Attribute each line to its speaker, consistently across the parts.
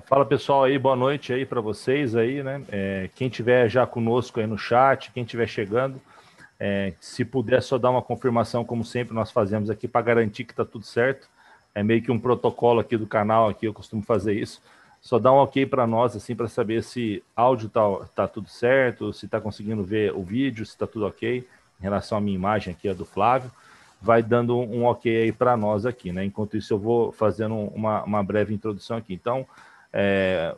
Speaker 1: fala pessoal aí, boa noite aí para vocês aí, né? É, quem tiver já conosco aí no chat, quem tiver chegando, é, se puder só dar uma confirmação, como sempre nós fazemos aqui para garantir que está tudo certo. É meio que um protocolo aqui do canal aqui, eu costumo fazer isso. Só dá um ok para nós assim para saber se áudio tá, tá tudo certo, se está conseguindo ver o vídeo, se está tudo ok em relação à minha imagem aqui a do Flávio vai dando um ok aí para nós aqui, né? Enquanto isso, eu vou fazendo uma, uma breve introdução aqui. Então, é,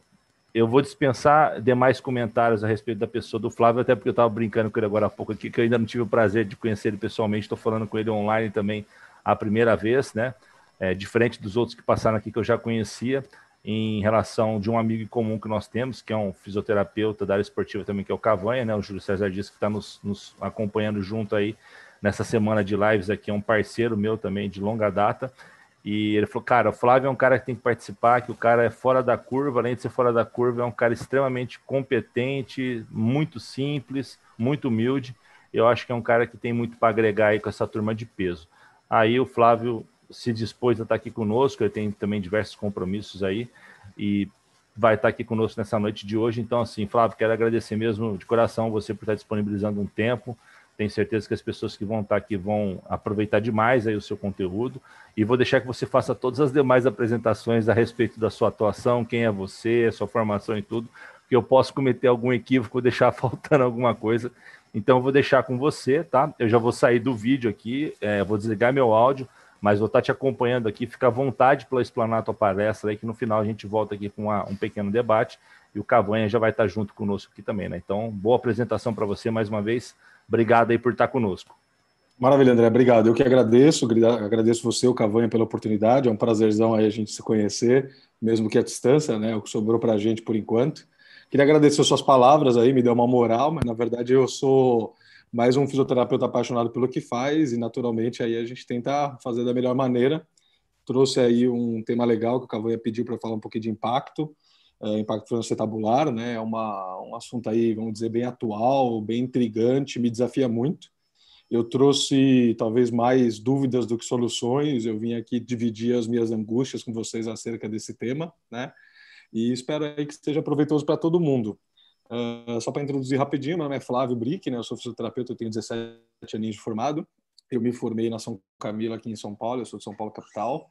Speaker 1: eu vou dispensar demais comentários a respeito da pessoa do Flávio, até porque eu estava brincando com ele agora há pouco aqui, que eu ainda não tive o prazer de conhecer ele pessoalmente, estou falando com ele online também a primeira vez, né? É, diferente dos outros que passaram aqui que eu já conhecia, em relação de um amigo comum que nós temos, que é um fisioterapeuta da área esportiva também, que é o Cavanha, né? O Júlio César disse que está nos, nos acompanhando junto aí nessa semana de lives aqui, é um parceiro meu também de longa data. E ele falou, cara, o Flávio é um cara que tem que participar, que o cara é fora da curva, além de ser fora da curva, é um cara extremamente competente, muito simples, muito humilde. Eu acho que é um cara que tem muito para agregar aí com essa turma de peso. Aí o Flávio se dispôs a estar aqui conosco, ele tem também diversos compromissos aí e vai estar aqui conosco nessa noite de hoje. Então, assim, Flávio, quero agradecer mesmo de coração você por estar disponibilizando um tempo. Tenho certeza que as pessoas que vão estar aqui vão aproveitar demais aí o seu conteúdo e vou deixar que você faça todas as demais apresentações a respeito da sua atuação, quem é você, a sua formação e tudo, porque eu posso cometer algum equívoco, deixar faltando alguma coisa. Então eu vou deixar com você, tá? Eu já vou sair do vídeo aqui, é, vou desligar meu áudio, mas vou estar te acompanhando aqui. Fica à vontade para explanar a tua palestra aí, que no final a gente volta aqui com uma, um pequeno debate e o Cavanha já vai estar junto conosco aqui também, né? Então, boa apresentação para você mais uma vez. Obrigado aí por
Speaker 2: estar conosco. Maravilha, André. Obrigado. Eu que agradeço, agradeço você, o Cavanha, pela oportunidade. É um prazerzão aí a gente se conhecer, mesmo que à distância, né? O que sobrou para a gente por enquanto. Queria agradecer suas palavras aí, me deu uma moral, mas na verdade eu sou mais um fisioterapeuta apaixonado pelo que faz e naturalmente aí a gente tenta fazer da melhor maneira. Trouxe aí um tema legal que o Cavanha pediu para falar um pouquinho de impacto é, impacto financeiro tabular, né? É uma, um assunto aí, vamos dizer, bem atual, bem intrigante, me desafia muito. Eu trouxe talvez mais dúvidas do que soluções. Eu vim aqui dividir as minhas angústias com vocês acerca desse tema, né? E espero aí que seja proveitoso para todo mundo. Uh, só para introduzir rapidinho, meu nome é Flávio Brick, né? Eu sou fisioterapeuta, eu tenho 17 anos de formado. Eu me formei na São Camilo aqui em São Paulo, eu sou de São Paulo capital.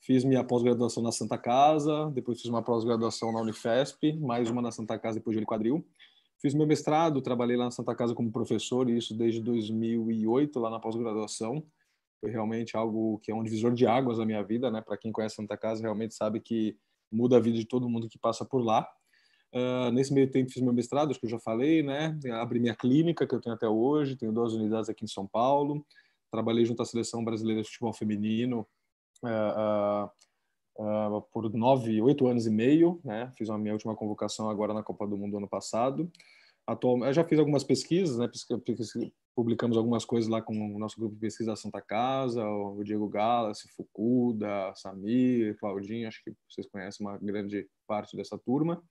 Speaker 2: Fiz minha pós-graduação na Santa Casa, depois fiz uma pós-graduação na Unifesp, mais uma na Santa Casa depois de Olho Quadril. Fiz meu mestrado, trabalhei lá na Santa Casa como professor, e isso desde 2008, lá na pós-graduação. Foi realmente algo que é um divisor de águas na minha vida, né? Para quem conhece Santa Casa, realmente sabe que muda a vida de todo mundo que passa por lá. Uh, nesse meio tempo fiz meu mestrado, acho que eu já falei, né? Abri minha clínica, que eu tenho até hoje, tenho duas unidades aqui em São Paulo. Trabalhei junto à Seleção Brasileira de Futebol Feminino Uh, por nove, oito anos e meio, né? Fiz a minha última convocação agora na Copa do Mundo ano passado. Atualmente, eu já fiz algumas pesquisas, né? Publicamos algumas coisas lá com o nosso grupo de pesquisa Santa Casa, o Diego Galas, Fukuda, Samir, Claudinho, acho que vocês conhecem uma grande parte dessa turma.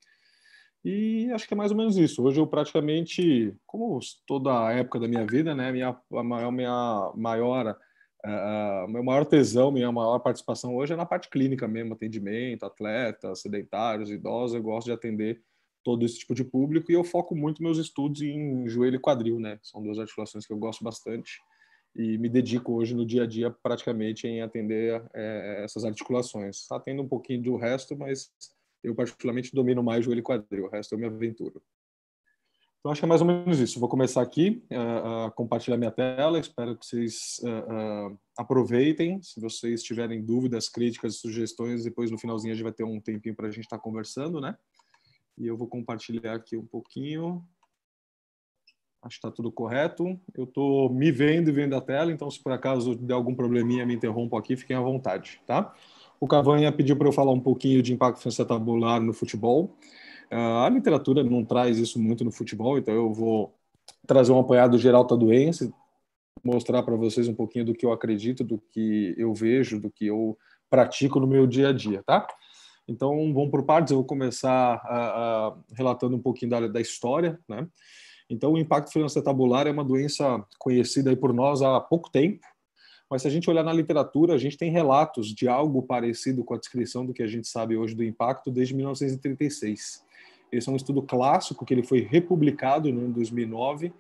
Speaker 2: E acho que é mais ou menos isso. Hoje eu praticamente, como toda a época da minha vida, né? Minha, a maior, minha maior é, é, o meu maior tesão, minha maior participação hoje é na parte clínica mesmo, atendimento, atletas, sedentários, idosos. Eu gosto de atender todo esse tipo de público e eu foco muito meus estudos em joelho e quadril, né? São duas articulações que eu gosto bastante e me dedico hoje no dia a dia praticamente em atender é, essas articulações. Atendo tá tendo um pouquinho do resto, mas eu particularmente domino mais joelho e quadril. O resto eu me aventuro. Então, acho que é mais ou menos isso. Vou começar aqui a uh, eh, uh, eh, compartilhar minha tela. Espero que vocês uh, aproveitem. Se vocês tiverem dúvidas, críticas, sugestões, depois no finalzinho a gente vai ter um tempinho para a gente estar tá conversando, né? E eu vou compartilhar aqui um pouquinho. Acho que está tudo correto. Eu estou me vendo e vendo a tela, então se por acaso der algum probleminha, me interrompo aqui, fiquem à vontade, tá? O Cavanha pediu para eu falar um pouquinho de impacto financeiro tabular no futebol. É, a literatura não traz isso muito no futebol, então eu vou trazer um apanhado geral da doença, mostrar para vocês um pouquinho do que eu acredito, do que eu vejo, do que eu pratico no meu dia a dia, tá? Então, vamos por partes. Eu vou começar ah, ah, relatando um pouquinho da, da história, né? Então, o impacto financeiro tabular é uma doença conhecida aí por nós há pouco tempo, mas se a gente olhar na literatura, a gente tem relatos de algo parecido com a descrição do que a gente sabe hoje do impacto desde 1936. Esse é um estudo clássico que ele foi republicado né, em 2009,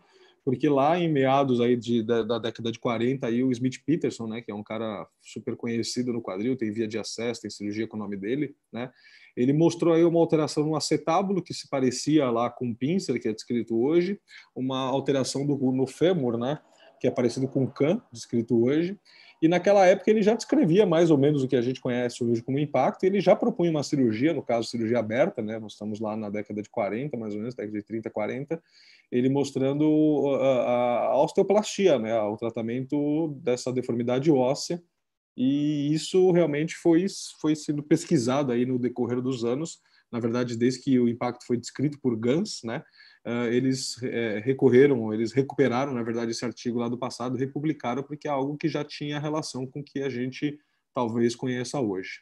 Speaker 2: porque lá em meados aí de, da, da, década de 40, aí o Smith Peterson, né, que é um cara super conhecido no quadril, tem via de acesso, tem cirurgia com o nome dele, né, ele mostrou aí uma alteração no acetábulo que se parecia lá com o pincer, que é descrito hoje, uma alteração do, no fêmur, né, que é parecido com o can, descrito hoje, e naquela época ele já descrevia mais ou menos o que a gente conhece hoje como impacto, ele já propunha uma cirurgia, no caso cirurgia aberta, né? Nós estamos lá na década de 40, mais ou menos, década de 30, 40, ele mostrando uh, uh, a, a osteoplastia, né? O tratamento dessa deformidade óssea. E isso realmente foi, foi sendo pesquisado aí no decorrer dos anos, na verdade, desde que o impacto foi descrito por Gans, né? uh, eles eh, recorreram, eles recuperaram, na verdade, esse artigo lá do passado, republicaram, porque é algo que já tinha relação com o que a gente talvez conheça hoje.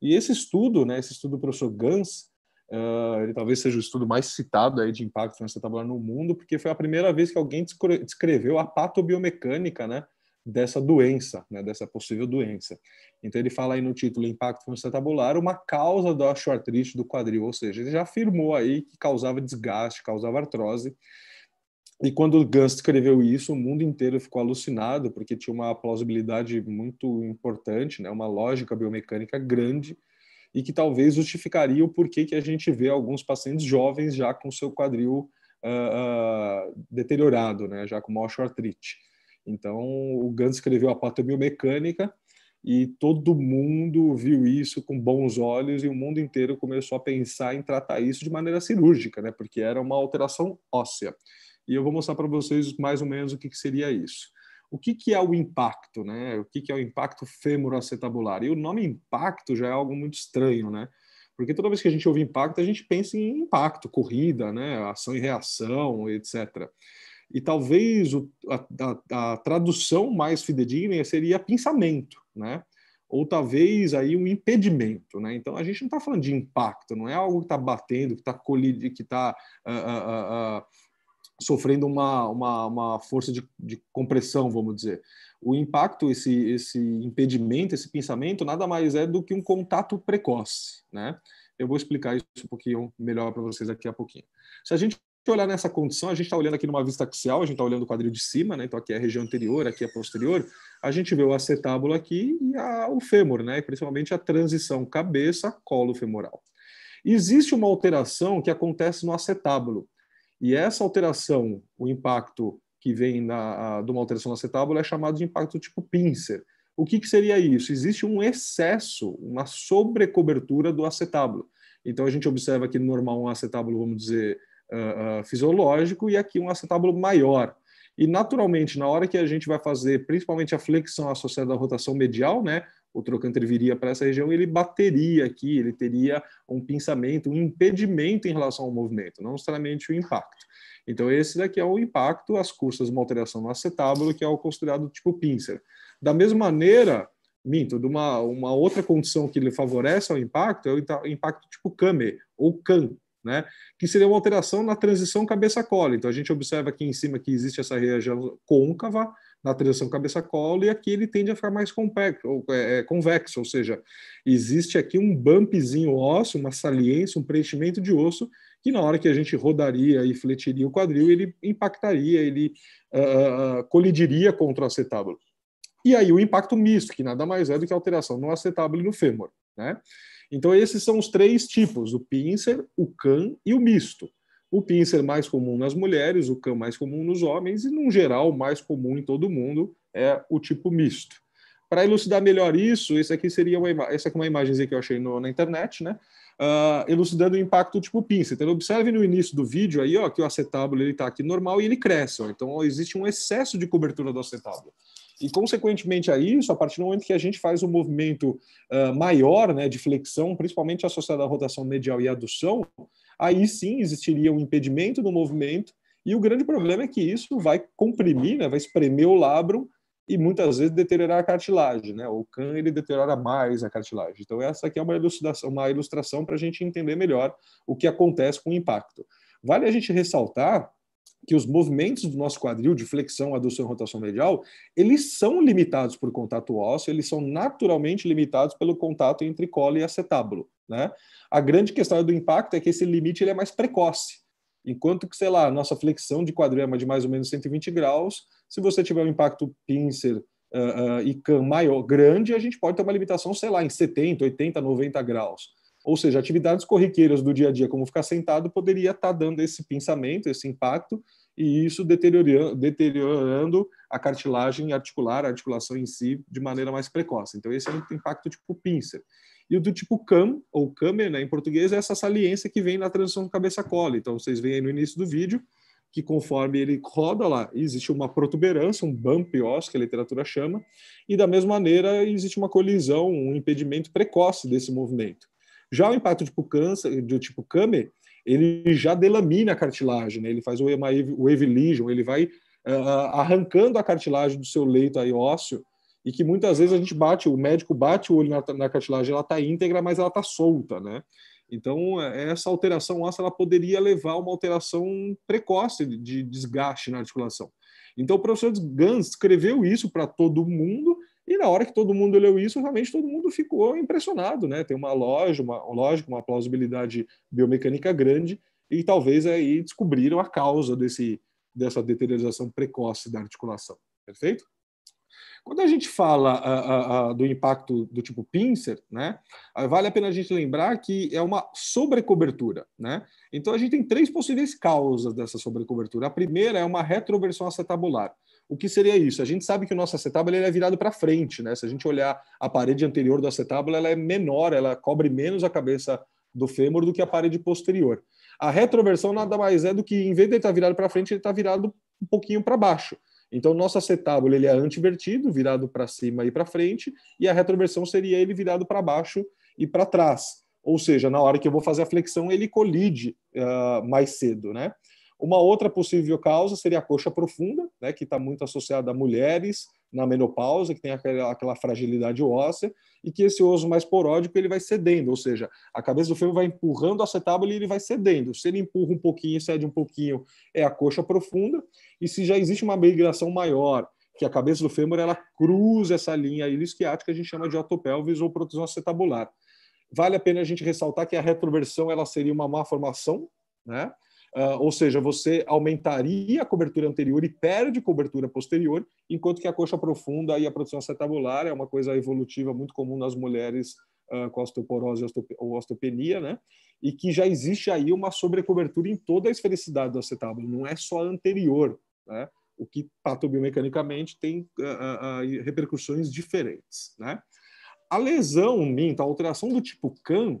Speaker 2: E esse estudo, né, esse estudo do professor Gans, uh, ele talvez seja o estudo mais citado aí de impacto financeiro tabular no mundo, porque foi a primeira vez que alguém descreveu a patobiomecânica, né, dessa doença, né, dessa possível doença. Então ele fala aí no título impacto fanstabular, uma causa da osteoartrite do quadril, ou seja, ele já afirmou aí que causava desgaste, causava artrose. E quando Gans escreveu isso, o mundo inteiro ficou alucinado, porque tinha uma plausibilidade muito importante, né, uma lógica biomecânica grande, e que talvez justificaria o porquê que a gente vê alguns pacientes jovens já com seu quadril uh, uh, deteriorado, né, já com uma artrite. Então, o Gantz escreveu a parte biomecânica e todo mundo viu isso com bons olhos e o mundo inteiro começou a pensar em tratar isso de maneira cirúrgica, né? Porque era uma alteração óssea. E eu vou mostrar para vocês mais ou menos o que, que seria isso. O que, que é o impacto, né? O que, que é o impacto fêmur acetabular E o nome impacto já é algo muito estranho, né? Porque toda vez que a gente ouve impacto, a gente pensa em impacto, corrida, né? Ação e reação, etc e talvez o, a, a, a, tradução mais fidedigna seria pensamento, né? ou talvez aí um impedimento, né? Então a gente não está falando de impacto, não é algo que está batendo, que está colidindo, que está uh, ah, uh, ah, uh, ah, sofrendo uma, uma, uma força de, de, compressão, vamos dizer. O impacto, esse, esse impedimento, esse pensamento, nada mais é do que um contato precoce, né? Eu vou explicar isso um pouquinho melhor para vocês daqui a pouquinho. Se a gente olhar nessa condição, a gente está olhando aqui numa vista axial, a gente está olhando o quadril de cima, né? então aqui é a região anterior, aqui é a posterior, a gente vê o acetábulo aqui e a, o fêmur, né? principalmente a transição cabeça-colo femoral. Existe uma alteração que acontece no acetábulo, e essa alteração, o impacto que vem na, a, de uma alteração no acetábulo, é chamado de impacto tipo pincer. O que, que seria isso? Existe um excesso, uma sobrecobertura do acetábulo. Então, a gente observa aqui normal um acetábulo, vamos dizer, uh, fisiológico e aqui um acetábulo maior. E, naturalmente, na hora que a gente vai fazer, principalmente a flexão associada à rotação medial, né, o trocante viria para essa região, ele bateria aqui, ele teria um pinçamento um impedimento em relação ao movimento, não necessariamente o impacto. Então, esse daqui é o impacto as custas de uma alteração no acetábulo, que é o considerado tipo pincer. Da mesma maneira, minto, de uma, uma outra condição que favorece ao impacto é o impacto tipo Kame, ou CAN, né? que seria uma alteração na transição cabeça-cola. Então, a gente observa aqui em cima que existe essa região côncava na transição cabeça-cola e aqui ele tende a ficar mais compacto, ou, é, é convexo, ou seja, existe aqui um bumpzinho ósseo, uma saliência, um preenchimento de osso que na hora que a gente rodaria e fletiria o quadril, ele impactaria, ele uh, colidiria contra o acetábulo. E aí o impacto misto, que nada mais é do que alteração no acetábulo e no fêmur, né? Então, esses são os três tipos: o pincer, o can e o misto. O pincer mais comum nas mulheres, o can mais comum nos homens, e, no geral, mais comum em todo mundo é o tipo misto. Para elucidar melhor isso, esse aqui seria uma, essa aqui é uma imagem que eu achei no, na internet, né? Uh, elucidando o impacto do tipo pincer. Então, observe no início do vídeo aí, ó, que o acetábulo ele está aqui normal e ele cresce. Ó. Então, ó, existe um excesso de cobertura do acetábulo. E, consequentemente a isso, a partir do momento que a gente faz um movimento uh, maior né, de flexão, principalmente associado à rotação medial e adução, aí sim existiria um impedimento no movimento. E o grande problema é que isso vai comprimir, né, vai espremer o labrum e muitas vezes deteriorar a cartilagem, né? O can ele deteriora mais a cartilagem. Então essa aqui é uma ilustração, uma ilustração para a gente entender melhor o que acontece com o impacto. Vale a gente ressaltar que os movimentos do nosso quadril de flexão, adução e rotação medial, eles são limitados por contato ósseo, eles são naturalmente limitados pelo contato entre cola e acetábulo. Né? A grande questão do impacto é que esse limite ele é mais precoce. Enquanto que, sei lá, a nossa flexão de quadril é de mais ou menos 120 graus, se você tiver um impacto pincer uh, uh, e cam maior, grande, a gente pode ter uma limitação, sei lá, em 70, 80, 90 graus. Ou seja, atividades corriqueiras do dia a dia, como ficar sentado, poderia estar tá dando esse pensamento, esse impacto, e isso deteriorando, deteriorando a cartilagem articular, a articulação em si, de maneira mais precoce. Então, esse é um impacto tipo pincer. E o do tipo cam, ou câmera né, em português, é essa saliência que vem na transição cabeça-cola. Então, vocês veem aí no início do vídeo, que conforme ele roda lá, existe uma protuberância, um bump ósseo, que a literatura chama, e da mesma maneira existe uma colisão, um impedimento precoce desse movimento. Já o impacto tipo câncer, do tipo Kamer, ele já delamina a cartilagem, né? ele faz o, ema, lesion, ele vai uh, arrancando a cartilagem do seu leito aí, ósseo, e que muitas vezes a gente bate, o médico bate o olho na, na cartilagem, ela está íntegra, mas ela está solta, né? Então, eh, essa alteração óssea ela poderia levar a uma alteração precoce de desgaste na articulação. Então, o professor Gans escreveu isso para todo mundo e na hora que todo mundo leu isso, realmente todo mundo ficou impressionado, né? Tem uma loja, uma lógica, uma plausibilidade biomecânica grande e talvez aí descobriram a causa desse dessa deteriorização precoce da articulação. Perfeito? Quando a gente fala a, a, a, do impacto do tipo pincer, né, vale a pena a gente lembrar que é uma sobrecobertura. Né? Então, a gente tem três possíveis causas dessa sobrecobertura. A primeira é uma retroversão acetabular. O que seria isso? A gente sabe que o nosso acetábulo ele é virado para frente, né? Se a gente olhar a parede anterior do acetábulo, ela é menor, ela cobre menos a cabeça do fêmur do que a parede posterior. A retroversão nada mais é do que, em vez de ele estar tá virado para frente, ele está virado um pouquinho para baixo. Então, o nosso acetábulo ele é antivertido, virado para cima e para frente, e a retroversão seria ele virado para baixo e para trás. Ou seja, na hora que eu vou fazer a flexão, ele colide uh, mais cedo, né? Uma outra possível causa seria a coxa profunda, né, que está muito associada a mulheres na menopausa, que tem aquela, aquela, fragilidade óssea, e que esse osso mais poródico ele vai cedendo, ou seja, a cabeça do fêmur vai empurrando o acetábulo e ele vai cedendo. Se ele empurra um pouquinho, cede um pouquinho, é a coxa profunda, e se já existe uma migração maior, que a cabeça do fêmur ela cruza essa linha ilisquiática, que a gente chama de autopelvis ou protusão acetabular. Vale a pena a gente ressaltar que a retroversão ela seria uma má formação, né? Uh, ou seja, você aumentaria a cobertura anterior e perde cobertura posterior, enquanto que a coxa profunda e a produção acetabular é uma coisa evolutiva muito comum nas mulheres uh, com osteoporose ou osteopenia, né? E que já existe aí uma sobrecobertura em toda a esfericidade do acetábulo, não é só anterior, né? O que patobiomecanicamente tem uh, repercussões diferentes, né? A lesão minta, a alteração do tipo CAN,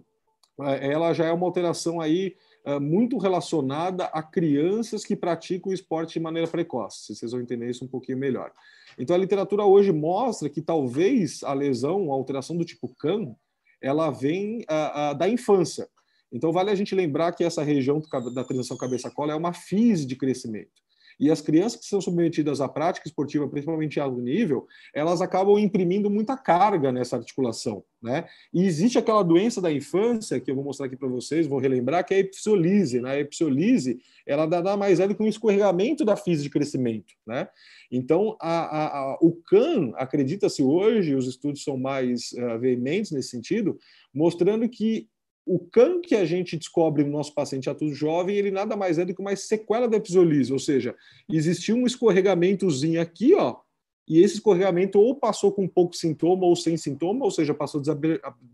Speaker 2: eh, ela já é uma alteração aí ah, muito relacionada a crianças que praticam o esporte de maneira precoce. Vocês vão entender isso um pouquinho melhor. Então, a literatura hoje mostra que talvez a lesão, a alteração do tipo CAN, ela vem ah, ah, da infância. Então, vale a gente lembrar que essa região da transição cabeça-cola é uma fise de crescimento. E as crianças que são submetidas à prática esportiva, principalmente em alto nível, elas acabam imprimindo muita carga nessa articulação. Né? E existe aquela doença da infância, que eu vou mostrar aqui para vocês, vou relembrar, que é a epsiolise. Né? A epsiolise ela nada mais é do que um escorregamento da física de crescimento. Né? Então, a, a, a, o CAN, acredita-se hoje, os estudos são mais uh, veementes nesse sentido, mostrando que o CAN que a gente descobre no nosso paciente atuso jovem, ele nada mais é do que uma sequela da episolise, ou seja, existiu um escorregamentozinho aqui, ó, e esse escorregamento ou passou com pouco sintoma ou sem sintoma, ou seja, passou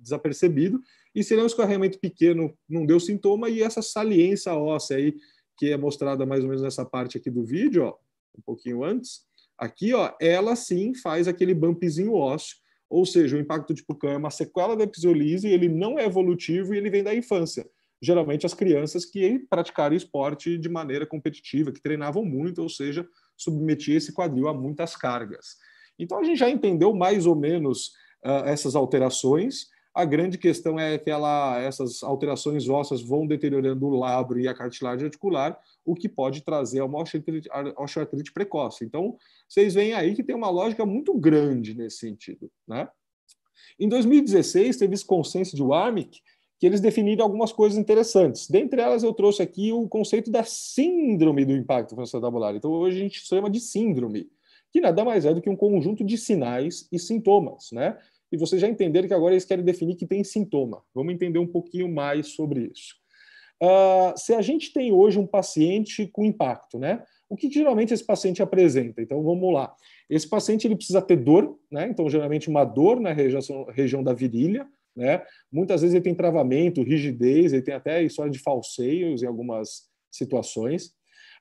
Speaker 2: desapercebido, e se ele é um escorregamento pequeno, não deu sintoma, e essa saliência óssea aí, que é mostrada mais ou menos nessa parte aqui do vídeo, ó, um pouquinho antes, aqui, ó, ela sim faz aquele bumpzinho ósseo, ou seja, o impacto de Pucan é uma sequela da episiolise, ele não é evolutivo e ele vem da infância. Geralmente as crianças que praticaram esporte de maneira competitiva, que treinavam muito, ou seja, submetia esse quadril a muitas cargas. Então a gente já entendeu mais ou menos uh, essas alterações a grande questão é que ela, essas alterações ósseas vão deteriorando o labro e a cartilagem articular, o que pode trazer a uma osteoartrite precoce. Então, vocês veem aí que tem uma lógica muito grande nesse sentido. Né? Em 2016, teve esse consenso de Warmick, que eles definiram algumas coisas interessantes. Dentre elas, eu trouxe aqui o conceito da síndrome do impacto fascio-tabular. Então, hoje a gente chama de síndrome, que nada mais é do que um conjunto de sinais e sintomas, né? e vocês já entenderam que agora eles querem definir que tem sintoma. Vamos entender um pouquinho mais sobre isso. Uh, se a gente tem hoje um paciente com impacto, né? O que geralmente esse paciente apresenta? Então vamos lá. Esse paciente ele precisa ter dor, né? Então geralmente uma dor na região, região da virilha, né? Muitas vezes ele tem travamento, rigidez, ele tem até história de falseios em algumas situações.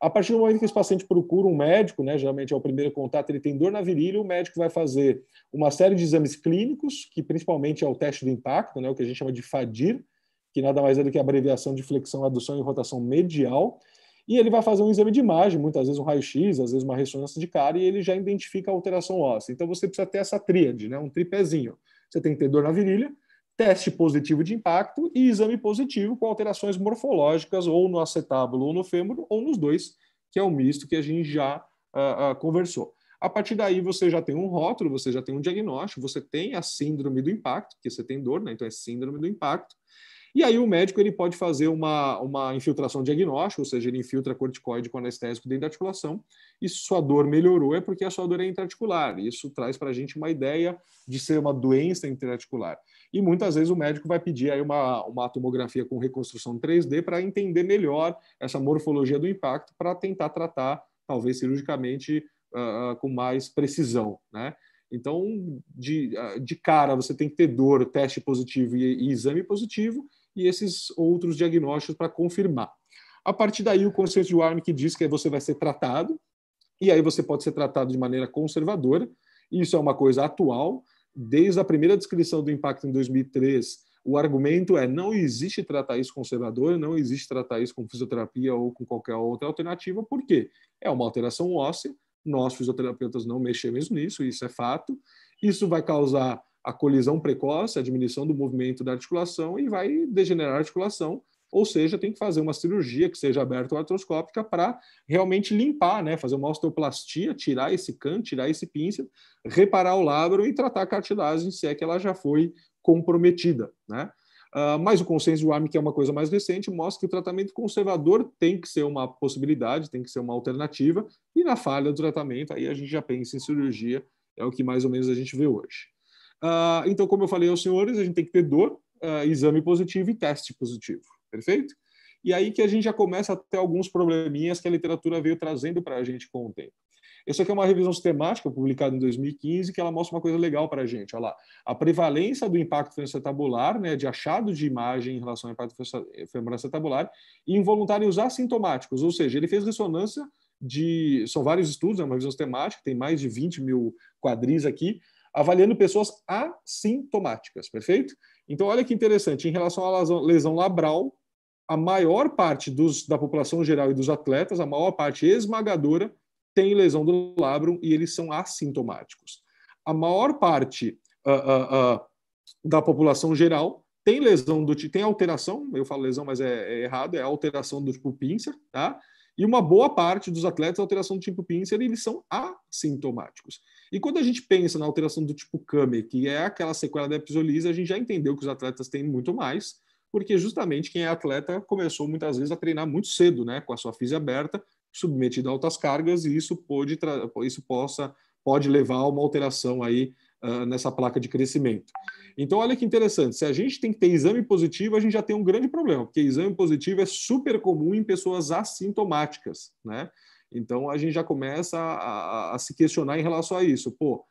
Speaker 2: A partir do momento que esse paciente procura um médico, né, geralmente é o primeiro contato, ele tem dor na virilha, o médico vai fazer uma série de exames clínicos, que principalmente é o teste do impacto, né, o que a gente chama de FADIR, que nada mais é do que a abreviação de flexão, adução e rotação medial. E ele vai fazer um exame de imagem, muitas vezes um raio-x, às vezes uma ressonância de cara, e ele já identifica a alteração óssea. Então você precisa ter essa tríade, né, um tripézinho. Você tem que ter dor na virilha, teste positivo de impacto e exame positivo com alterações morfológicas ou no acetábulo ou no fêmur ou nos dois, que é o misto que a gente já uh, uh, conversou. A partir daí você já tem um rótulo, você já tem um diagnóstico, você tem a síndrome do impacto, que você tem dor, né? então é síndrome do impacto. E aí o médico ele pode fazer uma, uma infiltração diagnóstica, ou seja, ele infiltra corticoide com anestésico dentro da articulação, e se sua dor melhorou é porque a sua dor é intraarticular. Isso traz para a gente uma ideia de ser uma doença intraarticular. E muitas vezes o médico vai pedir aí uma, uma tomografia com reconstrução 3D para entender melhor essa morfologia do impacto, para tentar tratar, talvez cirurgicamente, uh, com mais precisão, né? Então, de, ah, de cara, você tem que ter dor, teste positivo e, e exame positivo, e esses outros diagnósticos para confirmar. A partir daí, o conceito de Warnick diz que você vai ser tratado, e aí você pode ser tratado de maneira conservadora. Isso é uma coisa atual. Desde a primeira descrição do impacto em 2003, o argumento é não existe tratar isso conservador, não existe tratar isso com fisioterapia ou com qualquer outra alternativa, porque é uma alteração óssea, nós fisioterapeutas não mexemos nisso, isso é fato. Isso vai causar a colisão precoce, a diminuição do movimento da articulação e vai degenerar a articulação, ou seja, tem que fazer uma cirurgia que seja aberta ou artroscópica para realmente limpar, né, fazer uma osteoplastia, tirar esse canto, tirar esse pincel, reparar o lábio e tratar a cartilagem se é que ela já foi comprometida, né? Uh, mas o consenso do UAM, que é uma coisa mais recente, mostra que o tratamento conservador tem que ser uma possibilidade, tem que ser uma alternativa, e na falha do tratamento, aí a gente já pensa em cirurgia, é o que mais ou menos a gente vê hoje. Uh, então, como eu falei aos senhores, a gente tem que ter dor, uh, exame positivo e teste positivo, perfeito? E aí que a gente já começa a ter alguns probleminhas que a literatura veio trazendo para a gente com o tempo. Isso aqui é uma revisão sistemática publicada em 2015 que ela mostra uma coisa legal para a gente. Olha lá, a prevalência do impacto femoracetabulalar, né, de achado de imagem em relação ao impacto femoracetabulalar, e eh, involuntários assintomáticos, ou seja, ele fez ressonância de. São vários estudos, é uma revisão sistemática, tem mais de 20 mil quadris aqui, avaliando pessoas assintomáticas, perfeito? Então, olha que interessante, em relação à lesão, labral, a maior parte dos, da população geral e dos atletas, a maior parte esmagadora, tem lesão do labrum e eles são assintomáticos. A maior parte uh, uh, uh, da população geral tem lesão do tem alteração, eu falo lesão, mas é, é errado, é alteração do tipo pincer, tá? E uma boa parte dos atletas, a alteração do tipo pincer, eles são assintomáticos. E quando a gente pensa na alteração do tipo Kame, que é aquela sequela da episolise, a gente já entendeu que os atletas têm muito mais, porque justamente quem é atleta começou muitas vezes a treinar muito cedo, né, com a sua física aberta, submetido a altas cargas, e isso pode isso possa pode levar a uma alteração aí ah, nessa placa de crescimento. Então, olha que interessante: se a gente tem que ter exame positivo, a gente já tem um grande problema, porque exame positivo é super comum em pessoas assintomáticas, né? Então, a gente já começa a, a, a se questionar em relação a isso. Pô,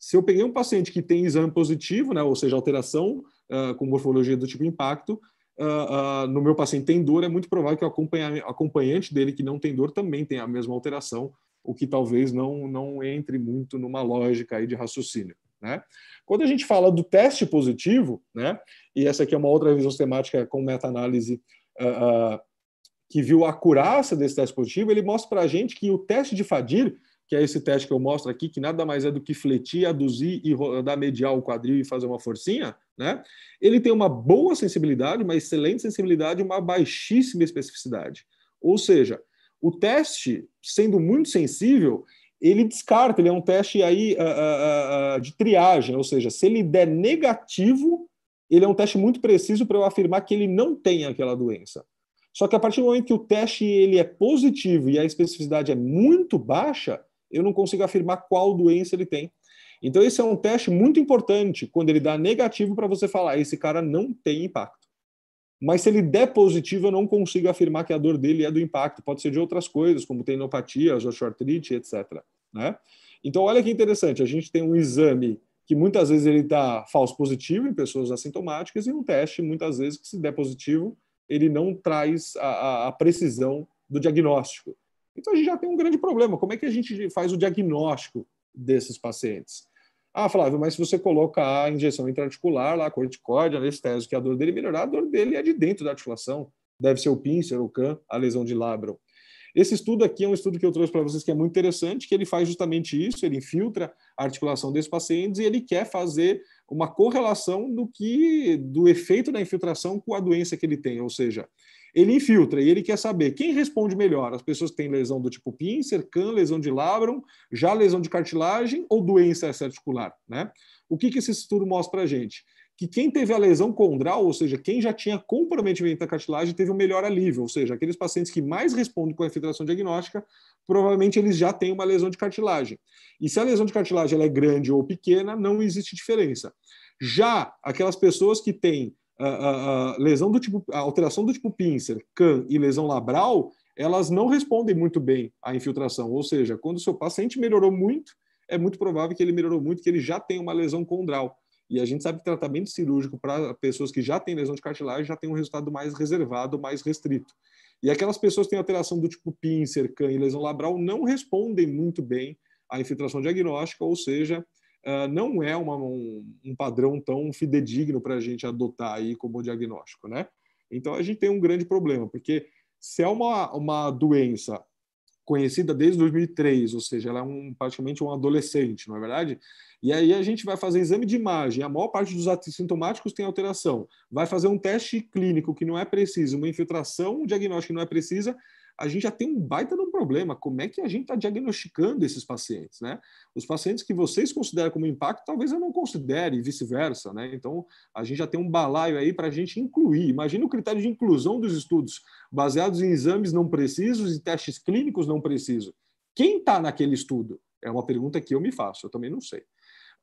Speaker 2: se eu peguei um paciente que tem exame positivo, né, ou seja, alteração uh, com morfologia do tipo impacto, Uh, uh, no meu paciente tem dor, é muito provável que o acompanhante dele que não tem dor também tenha a mesma alteração, o que talvez não, não entre muito numa lógica aí de raciocínio. Né? Quando a gente fala do teste positivo, né, e essa aqui é uma outra revisão sistemática com meta-análise uh, uh, que viu a curaça desse teste positivo, ele mostra para a gente que o teste de Fadir, que é esse teste que eu mostro aqui, que nada mais é do que fletir, aduzir e rodar medial o quadril e fazer uma forcinha, né? ele tem uma boa sensibilidade, uma excelente sensibilidade e uma baixíssima especificidade. Ou seja, o teste, sendo muito sensível, ele descarta, ele é um teste aí uh, uh, uh, de triagem, ou seja, se ele der negativo, ele é um teste muito preciso para eu afirmar que ele não tem aquela doença. Só que a partir do momento que o teste ele é positivo e a especificidade é muito baixa, eu não consigo afirmar qual doença ele tem. Então esse é um teste muito importante quando ele dá negativo para você falar esse cara não tem impacto. Mas se ele der positivo, eu não consigo afirmar que a dor dele é do impacto. Pode ser de outras coisas, como tendinopatias, osteoartrite, etc. Né? Então, olha que interessante. A gente tem um exame que muitas vezes ele dá falso positivo em pessoas assintomáticas e um teste, muitas vezes, que se der positivo, ele não traz a, a precisão do diagnóstico. Então, a gente já tem um grande problema. Como é que a gente faz o diagnóstico desses pacientes? Ah, Flávio, mas se você colocar a injeção intraarticular, lá, corticoide, anestésico, que a dor dele melhorar, a dor dele é de dentro da articulação. Deve ser o pincer, o can, a lesão de labrum. Esse estudo aqui é um estudo que eu trouxe para vocês que é muito interessante, que ele faz justamente isso, ele infiltra a articulação desses pacientes e ele quer fazer uma correlação do que do efeito da infiltração com a doença que ele tem, ou seja, ele infiltra e ele quer saber quem responde melhor: as pessoas que têm lesão do tipo pincer, can, lesão de labrum, já lesão de cartilagem ou doença articular. Né? O que, que esse estudo mostra para a gente? Que quem teve a lesão condral, ou seja, quem já tinha comprometimento da cartilagem, teve um melhor alívio, ou seja, aqueles pacientes que mais respondem com a infiltração diagnóstica, provavelmente eles já têm uma lesão de cartilagem. E se a lesão de cartilagem é grande ou pequena, não existe diferença. Já aquelas pessoas que têm a, lesão do tipo, a alteração do tipo pincer, can e lesão labral, elas não respondem muito bem à infiltração. Ou seja, quando o seu paciente melhorou muito, é muito provável que ele melhorou muito, que ele já tem uma lesão condral. E a gente sabe que tratamento cirúrgico para pessoas que já têm lesão de cartilagem já tem um resultado mais reservado, mais restrito. E aquelas pessoas que têm alteração do tipo pincer, can e lesão labral não respondem muito bem à infiltração diagnóstica, ou seja, ah, não é uma, um, um padrão tão fidedigno para a gente adotar aí como diagnóstico, né? Então a gente tem um grande problema, porque se é uma, uma doença conhecida desde 2003, ou seja, ela é um, praticamente um adolescente, não é verdade? E aí a gente vai fazer exame de imagem, a maior parte dos sintomáticos tem alteração, vai fazer um teste clínico que não é preciso, uma infiltração, um diagnóstico que não é precisa, a gente já tem um baita de um problema. Como é que a gente está diagnosticando esses pacientes? Né? Os pacientes que vocês consideram como impacto, talvez eu não considere, e vice-versa. Né? Então, a gente já tem um balaio aí para a gente incluir. Imagina o critério de inclusão dos estudos, baseados em exames não precisos e testes clínicos não precisos. Quem está naquele estudo? É uma pergunta que eu me faço, eu também não sei.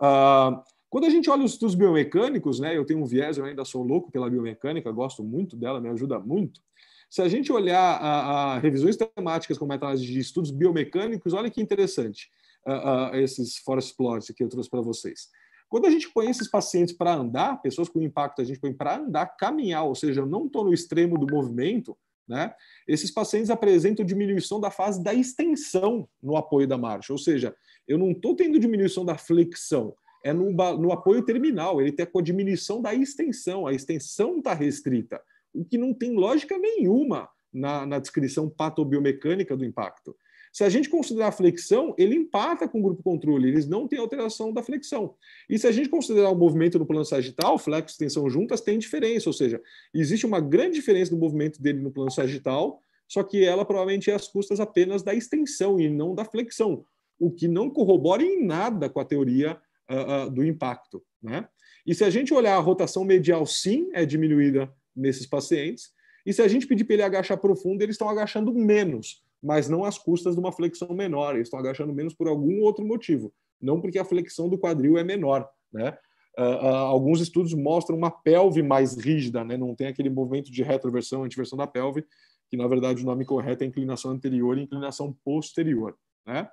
Speaker 2: Uh, quando a gente olha os estudos biomecânicos, né, eu tenho um viés, eu ainda sou louco pela biomecânica, gosto muito dela, me ajuda muito. Se a gente olhar a, a revisões temáticas com análise de estudos biomecânicos, olha que interessante uh, uh, esses forest plots que eu trouxe para vocês. Quando a gente põe esses pacientes para andar, pessoas com impacto a gente põe para andar, caminhar, ou seja, eu não estou no extremo do movimento, né? Esses pacientes apresentam diminuição da fase da extensão no apoio da marcha, ou seja, eu não estou tendo diminuição da flexão, é no, no apoio terminal, ele tem com a diminuição da extensão, a extensão está restrita o que não tem lógica nenhuma na, na descrição patobiomecânica do impacto. Se a gente considerar a flexão, ele empata com o grupo controle, eles não têm alteração da flexão. E se a gente considerar o movimento no plano sagital, flexo e extensão juntas tem diferença, ou seja, existe uma grande diferença do movimento dele no plano sagital, só que ela provavelmente é às custas apenas da extensão e não da flexão, o que não corrobora em nada com a teoria uh, uh, do impacto. Né? E se a gente olhar a rotação medial, sim, é diminuída nesses pacientes. E se a gente pedir para ele agachar profundo, eles estão agachando menos, mas não às custas de uma flexão menor, eles estão agachando menos por algum outro motivo, não porque a flexão do quadril é menor, né? Uh, uh, alguns estudos mostram uma pelve mais rígida, né? não tem aquele movimento de retroversão, antiversão da pelve, que na verdade o nome correto é inclinação anterior e inclinação posterior. Né?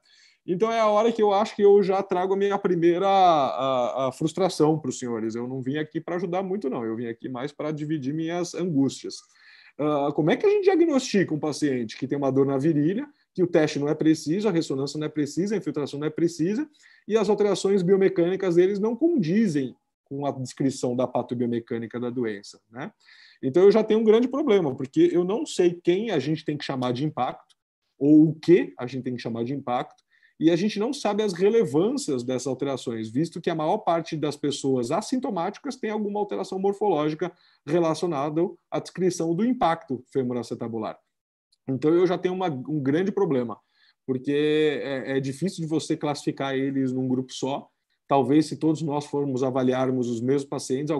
Speaker 2: Então é a hora que eu acho que eu já trago a minha primeira a, a frustração para os senhores. Eu não vim aqui para ajudar muito, não. Eu vim aqui mais para dividir minhas angústias. Uh, como é que a gente diagnostica um paciente que tem uma dor na virilha, que o teste não é preciso, a ressonância não é precisa, a infiltração não é precisa, e as alterações biomecânicas deles não condizem com a descrição da patobiomecânica da doença, né? Então eu já tenho um grande problema, porque eu não sei quem a gente tem que chamar de impacto ou o que a gente tem que chamar de impacto, e a gente não sabe as relevâncias dessas alterações, visto que a maior parte das pessoas assintomáticas tem alguma alteração morfológica relacionada à descrição do impacto femoracetabular. Então eu já tenho uma, um grande problema, porque é, é difícil de você classificar eles num grupo só. Talvez se todos nós formos avaliarmos os mesmos pacientes,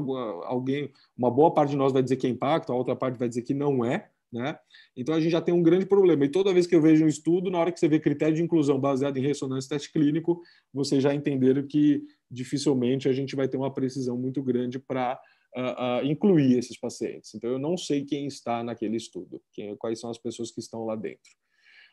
Speaker 2: alguém, uma boa parte de nós vai dizer que é impacto, a outra parte vai dizer que não é. Né? Então a gente já tem um grande problema. E toda vez que eu vejo um estudo, na hora que você vê critério de inclusão baseado em ressonância teste clínico, vocês já entenderam que dificilmente a gente vai ter uma precisão muito grande para uh, ah, uh, ah, incluir esses pacientes. Então eu não sei quem está naquele estudo, quem, quais são as pessoas que estão lá dentro.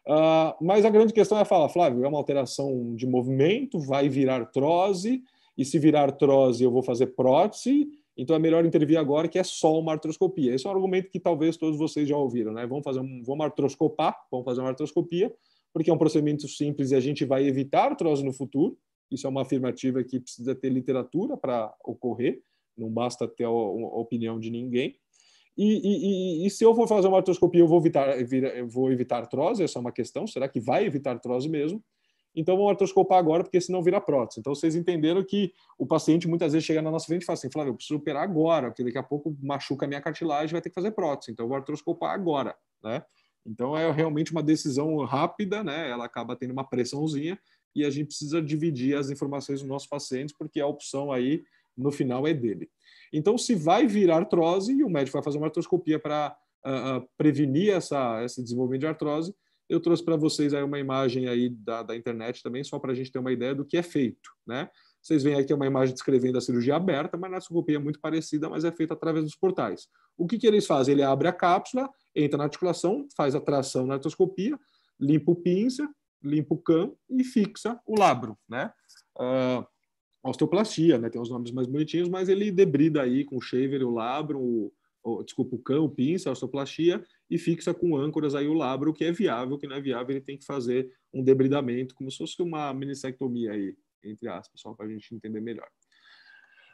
Speaker 2: Uh, mas a grande questão é falar, Flávio, é uma alteração de movimento, vai virar artrose, e se virar artrose eu vou fazer prótese, então é melhor intervir agora, que é só uma artroscopia. Esse é um argumento que talvez todos vocês já ouviram, né? Vamos fazer um, vamos artroscopar, vamos fazer uma artroscopia, porque é um procedimento simples e a gente vai evitar artrose no futuro. Isso é uma afirmativa que precisa ter literatura para ocorrer, não basta ter a, opinião de ninguém. E, e, e, e, se eu for fazer uma artroscopia, eu vou evitar, vou evitar artrose? Essa é uma questão. Será que vai evitar artrose mesmo? então vamos artroscopar agora, porque senão vira prótese. Então vocês entenderam que o paciente muitas vezes chega na nossa frente e fala assim, Flávio, eu preciso operar agora, porque daqui a pouco machuca a minha cartilagem e vai ter que fazer prótese, então eu vou artroscopar agora, né? Então é realmente uma decisão rápida, né? Ela acaba tendo uma pressãozinha e a gente precisa dividir as informações dos nossos pacientes, porque a opção aí no final é dele. Então, se vai virar artrose e o médico vai fazer uma artroscopia para uh, ah, uh, ah, prevenir essa, esse desenvolvimento de artrose, eu trouxe para vocês aí uma imagem aí da, da internet também, só para a gente ter uma ideia do que é feito, né? Vocês veem aqui uma imagem descrevendo a cirurgia aberta, mas na é endoscopia é muito parecida, mas é feita através dos portais. O que, que eles fazem? Ele abre a cápsula, entra na articulação, faz a tração na artroscopia, limpa o pinça, limpa o cam e fixa o labro, né? Uh, osteoplastia, né? Tem os nomes mais bonitinhos, mas ele debrida aí com o shaver, o labro, o, o, desculpa, o cão, o pinça, a osteoplastia, e fixa com âncoras aí o labro, o que é viável, o que não é viável, ele tem que fazer um debridamento, como se fosse uma meniscectomia aí, entre aspas, só para a gente entender melhor.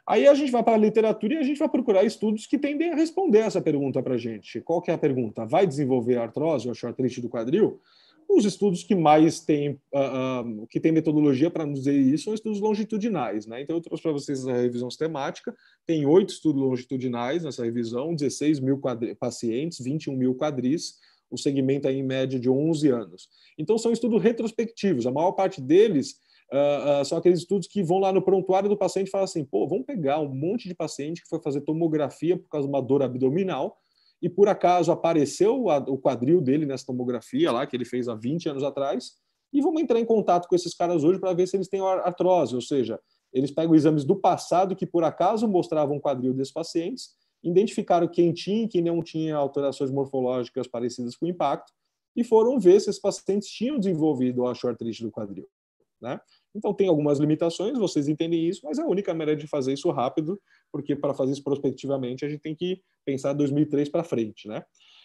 Speaker 2: Aí a gente vai para a literatura e a gente vai procurar estudos que tendem a responder essa pergunta para a gente. Qual que é a pergunta? Vai desenvolver artrose ou artrite do quadril? os estudos que mais têm, uh, uh, que metodologia para nos dizer isso são estudos longitudinais. Né? Então, eu trouxe para vocês a revisão sistemática, tem oito estudos longitudinais nessa revisão, 16 mil pacientes, 21 mil quadris, o segmento aí é, em média de 11 anos. Então, são estudos retrospectivos, a maior parte deles Uh, uh, são aqueles estudos que vão lá no prontuário do paciente e falam assim: pô, vamos pegar um monte de paciente que foi fazer tomografia por causa de uma dor abdominal e por acaso apareceu o quadril dele nessa tomografia lá, que ele fez há 20 anos atrás, e vamos entrar em contato com esses caras hoje para ver se eles têm artrose, ou seja, eles pegam exames do passado que por acaso mostravam o quadril desses pacientes, identificaram quem tinha e quem não tinha alterações morfológicas parecidas com o impacto, e foram ver se esses pacientes tinham desenvolvido a osteoartrite do quadril. Né? Então, tem algumas limitações, vocês entendem isso, mas é a única maneira de fazer isso rápido, porque para fazer isso prospectivamente, a gente tem que pensar 2003 para frente. Né?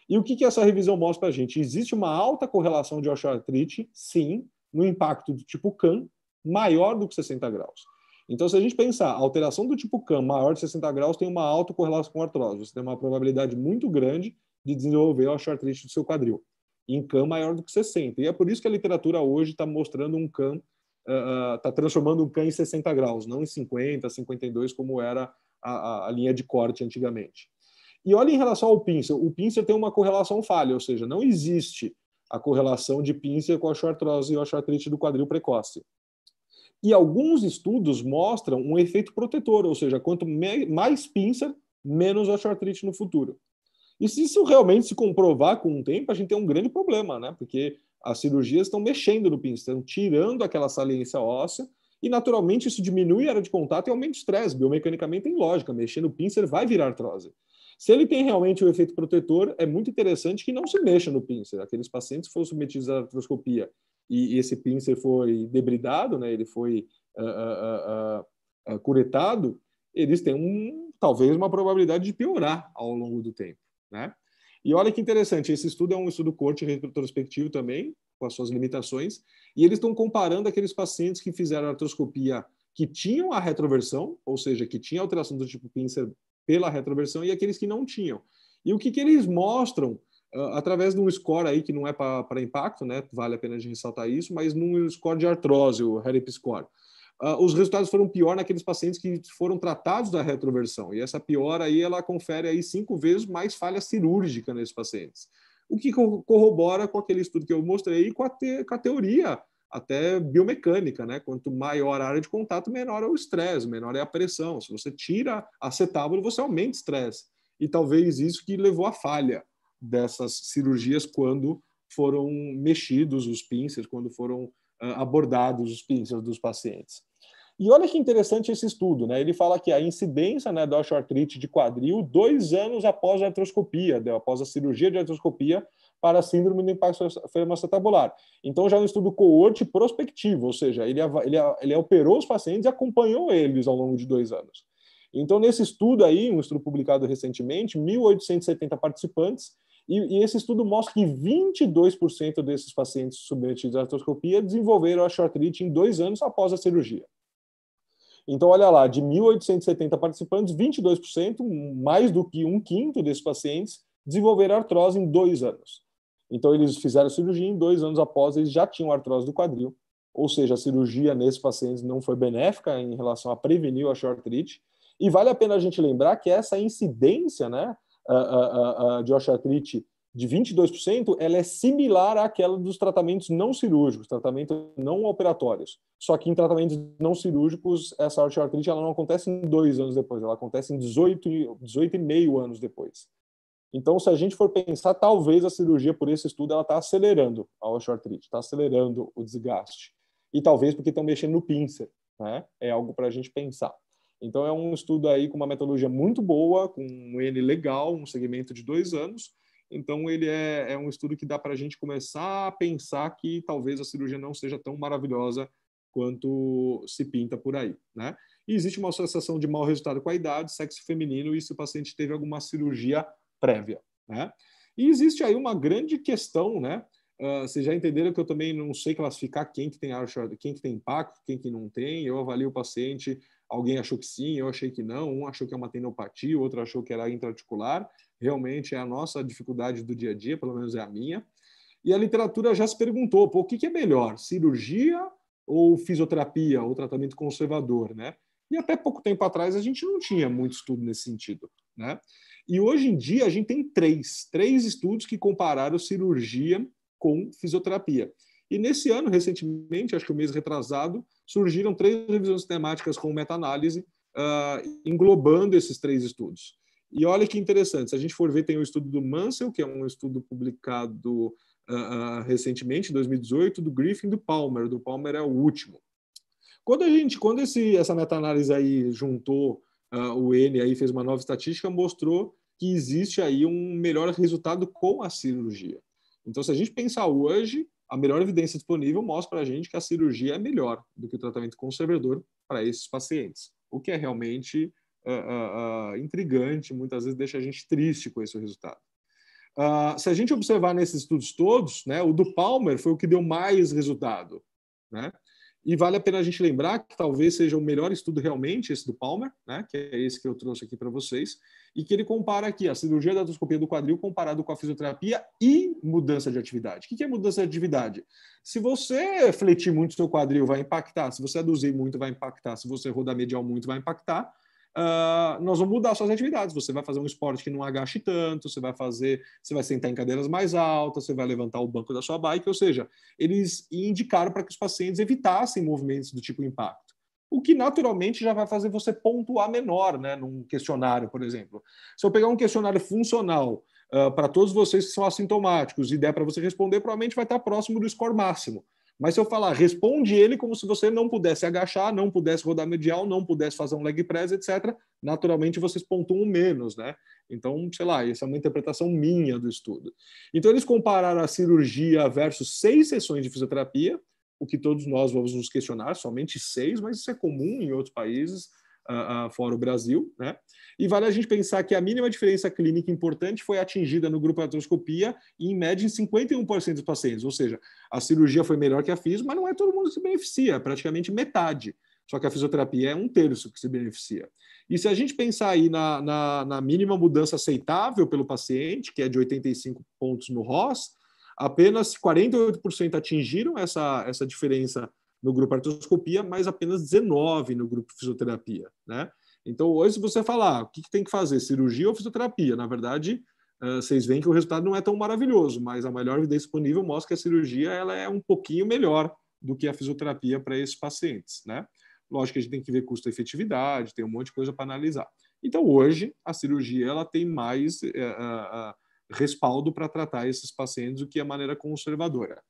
Speaker 2: E o que, que essa revisão mostra para a gente? Existe uma alta correlação de osteoartrite, sim, no impacto do tipo cam maior do que 60 graus. Então, se a gente pensar, a alteração do tipo CAM maior de 60 graus tem uma alta correlação com artrose. Você tem uma probabilidade muito grande de desenvolver a osteoartrite do seu quadril. Em CAM maior do que 60. E é por isso que a literatura hoje está mostrando um CAM está eh, eh, uh, transformando um cã em 60 graus, não em 50, 52, como era a, a, linha de corte antigamente. E olha em relação ao pincer. O pincer tem uma correlação falha, ou seja, não existe a correlação de pincer com a artrose e a artrite do quadril precoce. E alguns estudos mostram um efeito protetor, ou seja, quanto mais pincer, menos osteoartrite no futuro. E se isso realmente se comprovar com o tempo, a gente tem um grande problema, né? Porque as cirurgias estão mexendo no pinto, estão tirando aquela saliência óssea e, naturalmente, isso diminui a área de contato e aumenta o estresse. Biomecanicamente tem lógica, mexer no pincer vai virar artrose. Se ele tem realmente o um efeito protetor, é muito interessante que não se mexa no pincer. Aqueles pacientes que foram submetidos à artroscopia e, esse pincer foi debridado, né, ele foi uh, uh, uh, curetado, eles têm um, talvez uma probabilidade de piorar ao longo do tempo. Né? E olha que interessante, esse estudo é um estudo corte retrospectivo também, com as suas limitações, e eles estão comparando aqueles pacientes que fizeram artroscopia que tinham a retroversão, ou seja, que tinha alteração do tipo pincer pela retroversão, e aqueles que não tinham. E o que, que eles mostram uh, através de um score aí que não é para impacto, né? Vale a pena de ressaltar isso, mas num score de artrose, o HERP score. Ah, os resultados foram pior naqueles pacientes que foram tratados da retroversão. E essa piora aí, ela confere aí cinco vezes mais falha cirúrgica nesses pacientes. O que corrobora com aquele estudo que eu mostrei e com a, te, com a teoria até biomecânica, né? Quanto maior a área de contato, menor é o estresse, menor é a pressão. Se você tira acetábulo, você aumenta o estresse. E talvez isso que levou à falha dessas cirurgias quando foram mexidos os pincers, quando foram ah, abordados os pixels dos pacientes. E olha que interessante esse estudo, né? Ele fala que a incidência né, da osteoartrite de quadril dois anos após a artroscopia, né, após a cirurgia de artroscopia para a síndrome do impacto femoroacetabular. Então já é um estudo coorte prospectivo, ou seja, ele, ele, ele operou os pacientes e acompanhou eles ao longo de dois anos. Então, nesse estudo aí, um estudo publicado recentemente, 1.870 participantes, e, e, esse estudo mostra que 22% desses pacientes submetidos à artroscopia desenvolveram a short em dois anos após a cirurgia. Então, olha lá, de 1.870 participantes, 22%, mais do que um quinto desses pacientes, desenvolveram artrose em dois anos. Então, eles fizeram cirurgia em dois anos após, eles já tinham artrose do quadril. Ou seja, a cirurgia nesses pacientes não foi benéfica em relação a prevenir a short reach. E vale a pena a gente lembrar que essa incidência né, de osteoartrite de 22%, ela é similar àquela dos tratamentos não cirúrgicos, tratamentos não operatórios. Só que em tratamentos não cirúrgicos, essa osteoartrite ela não acontece em dois anos depois, ela acontece em 18, 18 e meio anos depois. Então, se a gente for pensar, talvez a cirurgia, por esse estudo, ela está acelerando a osteoartrite, está acelerando o desgaste. E talvez porque estão mexendo no pincer, né? É algo para a gente pensar. Então, é um estudo aí com uma metodologia muito boa, com um N legal, um segmento de dois anos. Então, ele é, é um estudo que dá para a gente começar a pensar que talvez a cirurgia não seja tão maravilhosa quanto se pinta por aí, né? E existe uma associação de mau resultado com a idade, sexo feminino e se o paciente teve alguma cirurgia prévia, né? E existe aí uma grande questão, né? Uh, vocês já entenderam que eu também não sei classificar quem que tem quem que tem impacto, quem que não tem. Eu avalio o paciente alguém achou que sim, eu achei que não, um achou que é uma tenopatia, o outro achou que era intraarticular. Realmente é a nossa dificuldade do dia a dia, pelo menos é a minha. E a literatura já se perguntou, pô, o que, que é melhor, cirurgia ou fisioterapia, ou tratamento conservador, né? E até pouco tempo atrás a gente não tinha muito estudo nesse sentido, né? E hoje em dia a gente tem três, três estudos que compararam cirurgia com fisioterapia. E nesse ano, recentemente, acho que o mês retrasado, surgiram três revisões sistemáticas com meta-análise, uh, englobando esses três estudos. E olha que interessante, se a gente for ver, tem o estudo do Mansell, que é um estudo publicado uh, uh, recentemente, em 2018, do Griffin e do Palmer. Do Palmer é o último. Quando a gente, quando esse, essa meta-análise aí juntou uh, o N aí, fez uma nova estatística, mostrou que existe aí um melhor resultado com a cirurgia. Então, se a gente pensar hoje, a melhor evidência disponível mostra para a gente que a cirurgia é melhor do que o tratamento conservador para esses pacientes, o que é realmente uh, uh, intrigante, muitas vezes deixa a gente triste com esse resultado. Uh, se a gente observar nesses estudos todos, né, o do Palmer foi o que deu mais resultado. Né? E vale a pena a gente lembrar que talvez seja o melhor estudo realmente, esse do Palmer, né, que é esse que eu trouxe aqui para vocês, e que ele compara aqui a cirurgia da endoscopia do quadril comparado com a fisioterapia e mudança de atividade. O que é mudança de atividade? Se você fletir muito seu quadril, vai impactar. Se você aduzir muito, vai impactar. Se você rodar medial muito, vai impactar uh, nós vamos mudar suas atividades. Você vai fazer um esporte que não agache tanto, você vai fazer, você vai sentar em cadeiras mais altas, você vai levantar o banco da sua bike, ou seja, eles indicaram para que os pacientes evitassem movimentos do tipo impacto. O que naturalmente já vai fazer você pontuar menor, né, num questionário, por exemplo. Se eu pegar um questionário funcional uh, para todos vocês que são assintomáticos e der para você responder, provavelmente vai estar próximo do score máximo. Mas se eu falar, responde ele como se você não pudesse agachar, não pudesse rodar medial, não pudesse fazer um leg press, etc., naturalmente vocês pontuam menos, né? Então, sei lá, essa é uma interpretação minha do estudo. Então, eles compararam a cirurgia versus seis sessões de fisioterapia, o que todos nós vamos nos questionar, somente seis, mas isso é comum em outros países a, a fora o Brasil, né? E vale a gente pensar que a mínima diferença clínica importante foi atingida no grupo artroscopia em média em 51% dos pacientes, ou seja, a cirurgia foi melhor que a fisio, mas não é todo mundo que se beneficia, é praticamente metade. Só que a fisioterapia é um terço que se beneficia. E se a gente pensar aí na, na, na mínima mudança aceitável pelo paciente, que é de 85 pontos no ROS, apenas 48% atingiram essa, essa diferença no grupo artroscopia, mas apenas 19 no grupo fisioterapia, né? Então, hoje, se você falar o que, tem que fazer, cirurgia ou fisioterapia, na verdade, ah, vocês veem que o resultado não é tão maravilhoso, mas a melhor evidência disponível mostra que a cirurgia ela é um pouquinho melhor do que a fisioterapia para esses pacientes, né? Lógico que a gente tem que ver custo-efetividade, tem um monte de coisa para analisar. Então, hoje, a cirurgia ela tem mais é, é, respaldo para tratar esses pacientes do que a é maneira conservadora.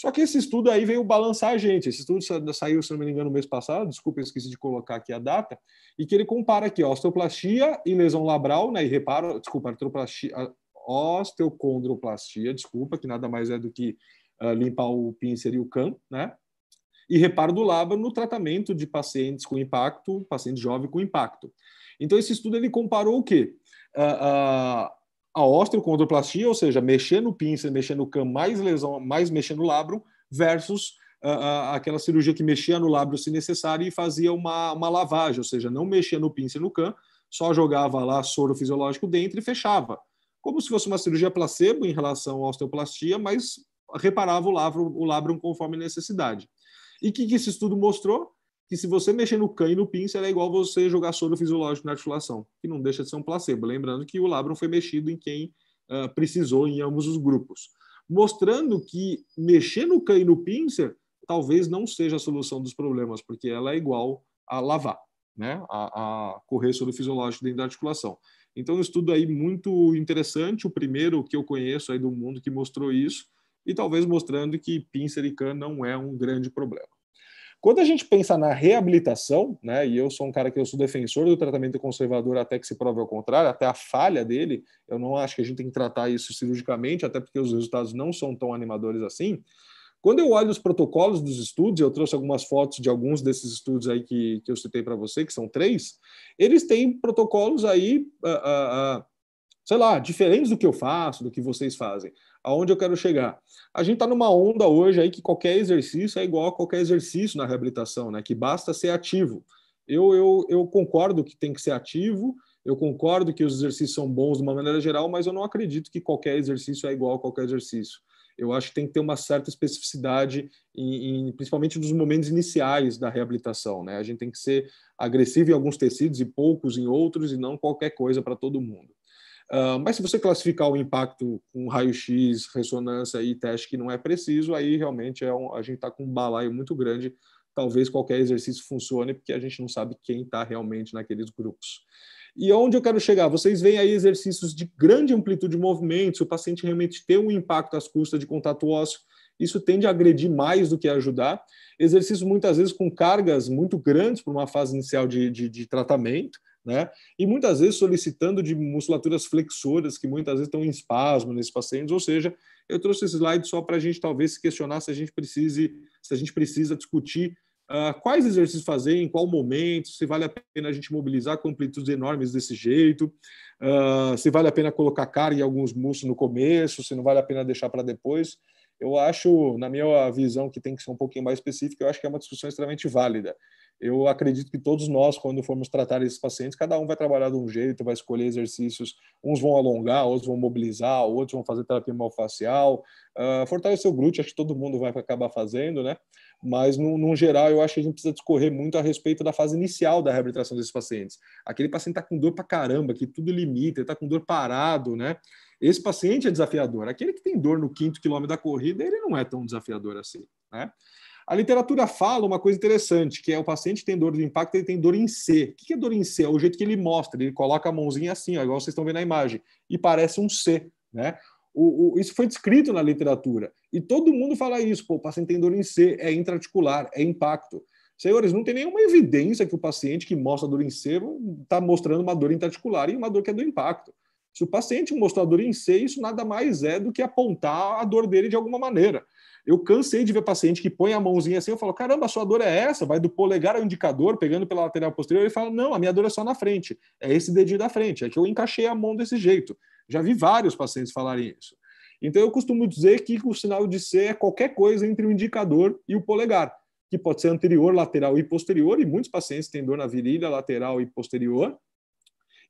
Speaker 2: Só que esse estudo aí veio balançar a gente. Esse estudo saiu, se não me engano, no mês passado, desculpa, eu esqueci de colocar aqui a data, e que ele compara aqui osteoplastia e lesão labral, né, e reparo, desculpa, artroplastia, osteocondroplastia, desculpa, que nada mais é do que uh, limpar o pincer e o cam, né? E reparo do labro no tratamento de pacientes com impacto, paciente jovem com impacto. Então, esse estudo ele comparou o quê? Uh, uh, a osteocondroplastia, ou seja, mexer no pincel, mexer no cam, mais lesão, mais mexer no labrum, versus ah, ah, aquela cirurgia que mexia no lábio se necessário e fazia uma, uma lavagem, ou seja, não mexia no pincel, no cam, só jogava lá soro fisiológico dentro e fechava. Como se fosse uma cirurgia placebo em relação à osteoplastia, mas reparava o labrum, o labrum conforme necessidade. E o que, que esse estudo mostrou? que se você mexer no can e no pincel é igual você jogar soro fisiológico na articulação, que não deixa de ser um placebo. Lembrando que o labrum foi mexido em quem uh, precisou em ambos os grupos. Mostrando que mexer no can e no pincel talvez não seja a solução dos problemas, porque ela é igual a lavar, né? a, a correr soro fisiológico dentro da articulação. Então, um estudo aí muito interessante, o primeiro que eu conheço aí do mundo que mostrou isso, e talvez mostrando que pincer e can não é um grande problema. Quando a gente pensa na reabilitação, né, e eu sou um cara que eu sou defensor do tratamento conservador até que se prove ao contrário, até a falha dele, eu não acho que a gente tem que tratar isso cirurgicamente, até porque os resultados não são tão animadores assim. Quando eu olho os protocolos dos estudos, eu trouxe algumas fotos de alguns desses estudos aí que, que eu citei para você, que são três, eles têm protocolos aí, ah, ah, ah, sei lá, diferentes do que eu faço, do que vocês fazem aonde eu quero chegar. A gente está numa onda hoje aí que qualquer exercício é igual a qualquer exercício na reabilitação, né? Que basta ser ativo. Eu, eu, eu concordo que tem que ser ativo, eu concordo que os exercícios são bons de uma maneira geral, mas eu não acredito que qualquer exercício é igual a qualquer exercício. Eu acho que tem que ter uma certa especificidade, em, em, principalmente nos momentos iniciais da reabilitação. Né? A gente tem que ser agressivo em alguns tecidos e poucos em outros, e não qualquer coisa para todo mundo. Ah, mas se você classificar o impacto com raio-x, ressonância e teste que não é preciso, aí realmente é um, a gente está com um balaio muito grande. Talvez qualquer exercício funcione, porque a gente não sabe quem está realmente naqueles grupos. E onde eu quero chegar? Vocês veem aí exercícios de grande amplitude de movimento, se o paciente realmente tem um impacto às custas de contato ósseo, isso tende a agredir mais do que ajudar. Exercícios muitas vezes com cargas muito grandes para uma fase inicial de, de, de tratamento, né? E muitas vezes solicitando de musculaturas flexoras que muitas vezes estão em espasmo nesses pacientes, ou seja, eu trouxe esse slide só para a gente talvez se questionar se a gente precise, se a gente precisa discutir uh, quais exercícios fazer, em qual momento, se vale a pena a gente mobilizar com amplitudes enormes desse jeito, uh, se vale a pena colocar carga em alguns músculos no começo, se não vale a pena deixar para depois eu acho, na minha visão, que tem que ser um pouquinho mais específica, eu acho que é uma discussão extremamente válida. Eu acredito que todos nós, quando formos tratar esses pacientes, cada um vai trabalhar de um jeito, vai escolher exercícios. Uns vão alongar, outros vão mobilizar, outros vão fazer terapia malfacial. Uh, ah, fortalecer o glúteo, acho que todo mundo vai acabar fazendo, né? Mas, no, no, geral, eu acho que a gente precisa discorrer muito a respeito da fase inicial da reabilitação desses pacientes. Aquele paciente está com dor para caramba, que tudo limita, está com dor parado, né? Esse paciente é desafiador. Aquele que tem dor no quinto quilômetro da corrida, ele não é tão desafiador assim. Né? A literatura fala uma coisa interessante, que é o paciente que tem dor de impacto, ele tem dor em C. O que é dor em C? É o jeito que ele mostra, ele coloca a mãozinha assim, ó, igual vocês estão vendo na imagem, e parece um C. Né? O, o, isso foi descrito na literatura. E todo mundo fala isso, pô, o paciente tem dor em C, é intraarticular, é impacto. Senhores, não tem nenhuma evidência que o paciente que mostra dor em C está hum, mostrando uma dor intraarticular e uma dor que é do impacto. Se o paciente a dor em C, isso nada mais é do que apontar a dor dele de alguma maneira. Eu cansei de ver paciente que põe a mãozinha assim, eu falo, caramba, a sua dor é essa, vai do polegar ao indicador, pegando pela lateral posterior, e fala, não, a minha dor é só na frente, é esse dedinho da frente, é que eu encaixei a mão desse jeito. Já vi vários pacientes falarem isso. Então eu costumo dizer que o sinal de C é qualquer coisa entre o indicador e o polegar, que pode ser anterior, lateral e posterior, e muitos pacientes têm dor na virilha, lateral e posterior,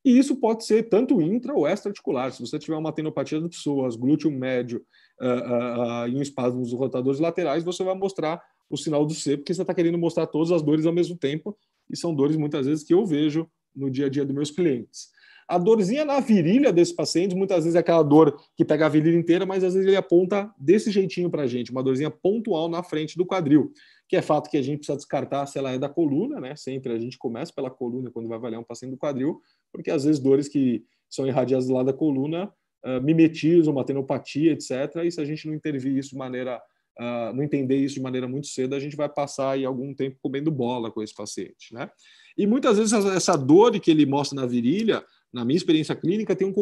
Speaker 2: e isso pode ser tanto intra ou extra-articular. Se você tiver uma tenopatia do pessoas, glúteo médio uh, uh, uh, e um espasmo dos rotadores laterais, você vai mostrar o sinal do C, porque você está querendo mostrar todas as dores ao mesmo tempo, e são dores muitas vezes que eu vejo no dia a dia dos meus clientes. A dorzinha na virilha desse paciente, muitas vezes é aquela dor que pega a virilha inteira, mas às vezes ele aponta desse jeitinho para a gente, uma dorzinha pontual na frente do quadril que é fato que a gente precisa descartar se ela é da coluna, né? Sempre a gente começa pela coluna quando vai avaliar um paciente do quadril, porque às vezes dores que são irradiadas lá da coluna uh, ah, mimetizam uma etc. E se a gente não intervir isso de maneira, uh, não entender isso de maneira muito cedo, a gente vai passar aí algum tempo comendo bola com esse paciente, né? E muitas vezes essa dor que ele mostra na virilha, na minha experiência clínica, tem um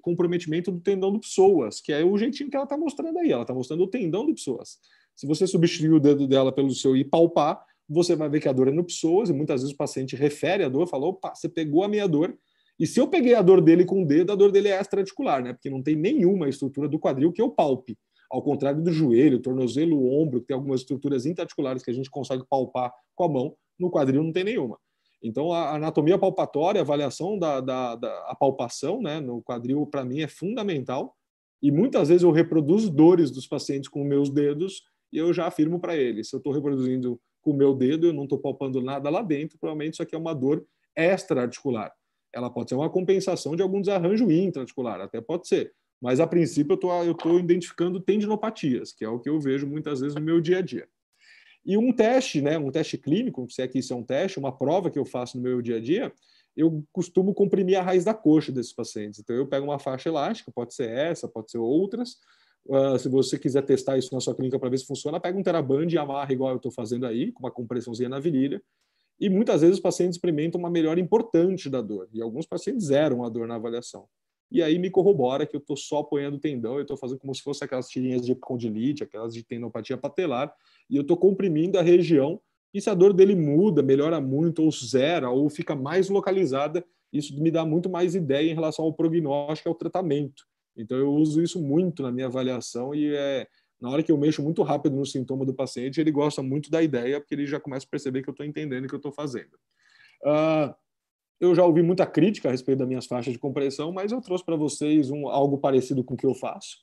Speaker 2: comprometimento do tendão do psoas, que é o jeitinho que ela está mostrando aí. Ela está mostrando o tendão do psoas. Se você substituir o dedo dela pelo seu e palpar, você vai ver que a dor é no psoas, e muitas vezes o paciente refere a dor, fala, opa, você pegou a minha dor, e se eu peguei a dor dele com o dedo, a dor dele é extra-articular, né? Porque não tem nenhuma estrutura do quadril que eu palpe. Ao contrário do joelho, tornozelo, ombro, que tem algumas estruturas interarticulares que a gente consegue palpar com a mão, no quadril não tem nenhuma. Então, a anatomia palpatória, a avaliação da, da, da a palpação né, no quadril, para mim, é fundamental. E muitas vezes eu reproduzo dores dos pacientes com meus dedos e eu já afirmo para ele, se eu estou reproduzindo com o meu dedo, eu não estou palpando nada lá dentro, provavelmente isso aqui é uma dor extra-articular. Ela pode ser uma compensação de algum desarranjo intra-articular, até pode ser. Mas, a princípio, eu estou identificando tendinopatias, que é o que eu vejo muitas vezes no meu dia a dia. E um teste, né, um teste clínico, se é que isso é um teste, uma prova que eu faço no meu dia a dia, eu costumo comprimir a raiz da coxa desses pacientes. Então, eu pego uma faixa elástica, pode ser essa, pode ser outras, Uh, se você quiser testar isso na sua clínica para ver se funciona, pega um teraband e amarra igual eu estou fazendo aí, com uma compressãozinha na virilha. E muitas vezes os pacientes experimentam uma melhora importante da dor. E alguns pacientes zeram a dor na avaliação. E aí me corrobora que eu estou só apoiando o tendão, eu estou fazendo como se fosse aquelas tirinhas de condilite, aquelas de tendinopatia patelar, e eu estou comprimindo a região. E se a dor dele muda, melhora muito, ou zera, ou fica mais localizada, isso me dá muito mais ideia em relação ao prognóstico e ao tratamento. Então eu uso isso muito na minha avaliação e é na hora que eu mexo muito rápido no sintoma do paciente, ele gosta muito da ideia, porque ele já começa a perceber que eu estou entendendo o que eu estou fazendo. Uh, eu já ouvi muita crítica a respeito das minhas faixas de compressão, mas eu trouxe para vocês um, algo parecido com o que eu faço.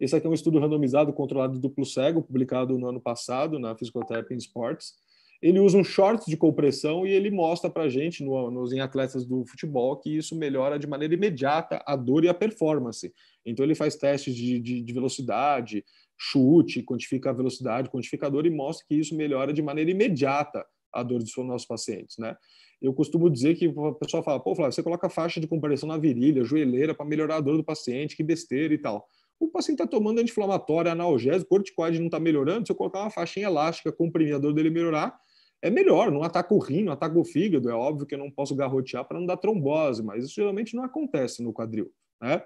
Speaker 2: Esse aqui é um estudo randomizado, controlado duplo cego, publicado no ano passado na Physical Therapy and Sports ele usa um shorts de compressão e ele mostra para a gente, no, nos em atletas do futebol, que isso melhora de maneira imediata a dor e a performance. Então ele faz testes de, de, de velocidade, chute, quantifica a velocidade, quantificador e mostra que isso melhora de maneira imediata a dor dos nossos pacientes, né? Eu costumo dizer que o pessoal fala, pô, Flávio, você coloca faixa de compressão na virilha, joelheira para melhorar a dor do paciente, que besteira e tal. O paciente está tomando anti-inflamatório, analgésico, corticoide não está melhorando, se eu colocar uma faixinha elástica, comprimir a dor dele melhorar, é melhor, não ataca o rim, não ataca o fígado. É óbvio que eu não posso garrotear para não dar trombose, mas isso geralmente não acontece no quadril. Né?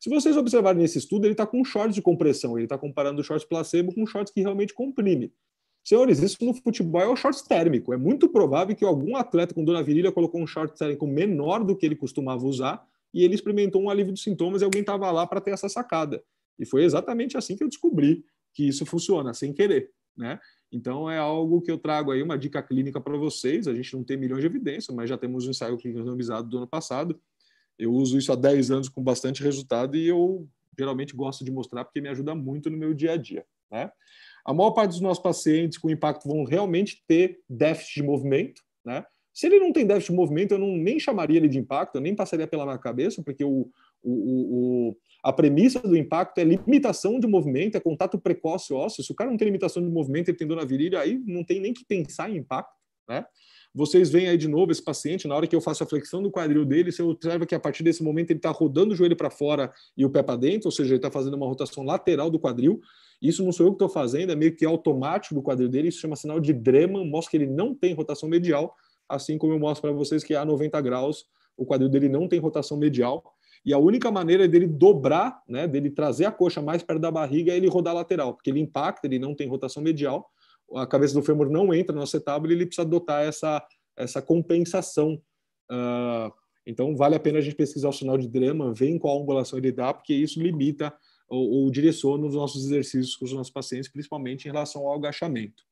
Speaker 2: Se vocês observarem nesse estudo, ele está com shorts de compressão, ele está comparando o shorts placebo com shorts que realmente comprime. Senhores, isso no futebol é o short térmico. É muito provável que algum atleta com dor na virilha colocou um short térmico menor do que ele costumava usar e ele experimentou um alívio dos sintomas e alguém estava lá para ter essa sacada. E foi exatamente assim que eu descobri que isso funciona, sem querer. Né? Então, é algo que eu trago aí, uma dica clínica para vocês. A gente não tem milhões de evidências, mas já temos um ensaio clínico randomizado do ano passado. Eu uso isso há 10 anos com bastante resultado e eu geralmente gosto de mostrar porque me ajuda muito no meu dia a dia. Né? A maior parte dos nossos pacientes com impacto vão realmente ter déficit de movimento. Né? Se ele não tem déficit de movimento, eu não, nem chamaria ele de impacto, eu nem passaria pela minha cabeça, porque o, o, o, a premissa do impacto é limitação de movimento, é contato precoce ósseo. Se o cara não tem limitação de movimento, ele tem dor na virilha, aí não tem nem que pensar em impacto, né? Vocês veem aí de novo esse paciente, na hora que eu faço a flexão do quadril dele, você observa que a partir desse momento ele está rodando o joelho para fora e o pé para dentro, ou seja, ele está fazendo uma rotação lateral do quadril. Isso não sou eu que estou fazendo, é meio que automático do quadril dele, isso chama sinal de Dreman, mostra que ele não tem rotação medial, assim como eu mostro para vocês que a 90 graus o quadril dele não tem rotação medial. E a única maneira dele dobrar, né, dele trazer a coxa mais perto da barriga é ele rodar lateral, porque ele impacta, ele não tem rotação medial, a cabeça do fêmur não entra no acetábulo e ele precisa adotar essa, essa compensação. Uh, então, vale a pena a gente pesquisar o sinal de drama, ver em qual angulação ele dá, porque isso limita ou, ou direciona os nossos exercícios com os nossos pacientes, principalmente em relação ao agachamento.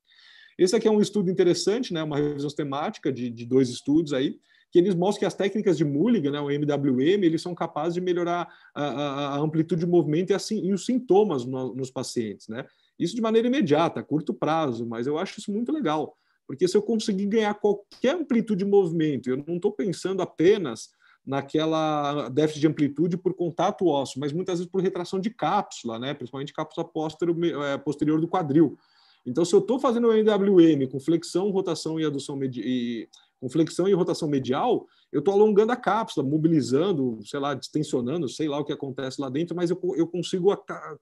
Speaker 2: Esse aqui é um estudo interessante, né, uma revisão sistemática de, de dois estudos aí, que eles mostram que as técnicas de Mulligan, né, o MWM, eles são capazes de melhorar a, a, a amplitude de movimento e, assim, e os sintomas no, nos pacientes, né? Isso de maneira imediata, a curto prazo, mas eu acho isso muito legal, porque se eu conseguir ganhar qualquer amplitude de movimento, eu não estou pensando apenas naquela déficit de amplitude por contato ósseo, mas muitas vezes por retração de cápsula, né? principalmente cápsula eh, posterior do quadril. Então, se eu estou fazendo o MWM com flexão, rotação e adução e com flexão e rotação medial, eu estou alongando a cápsula, mobilizando, sei lá, distensionando, sei lá o que acontece lá dentro, mas eu, eu consigo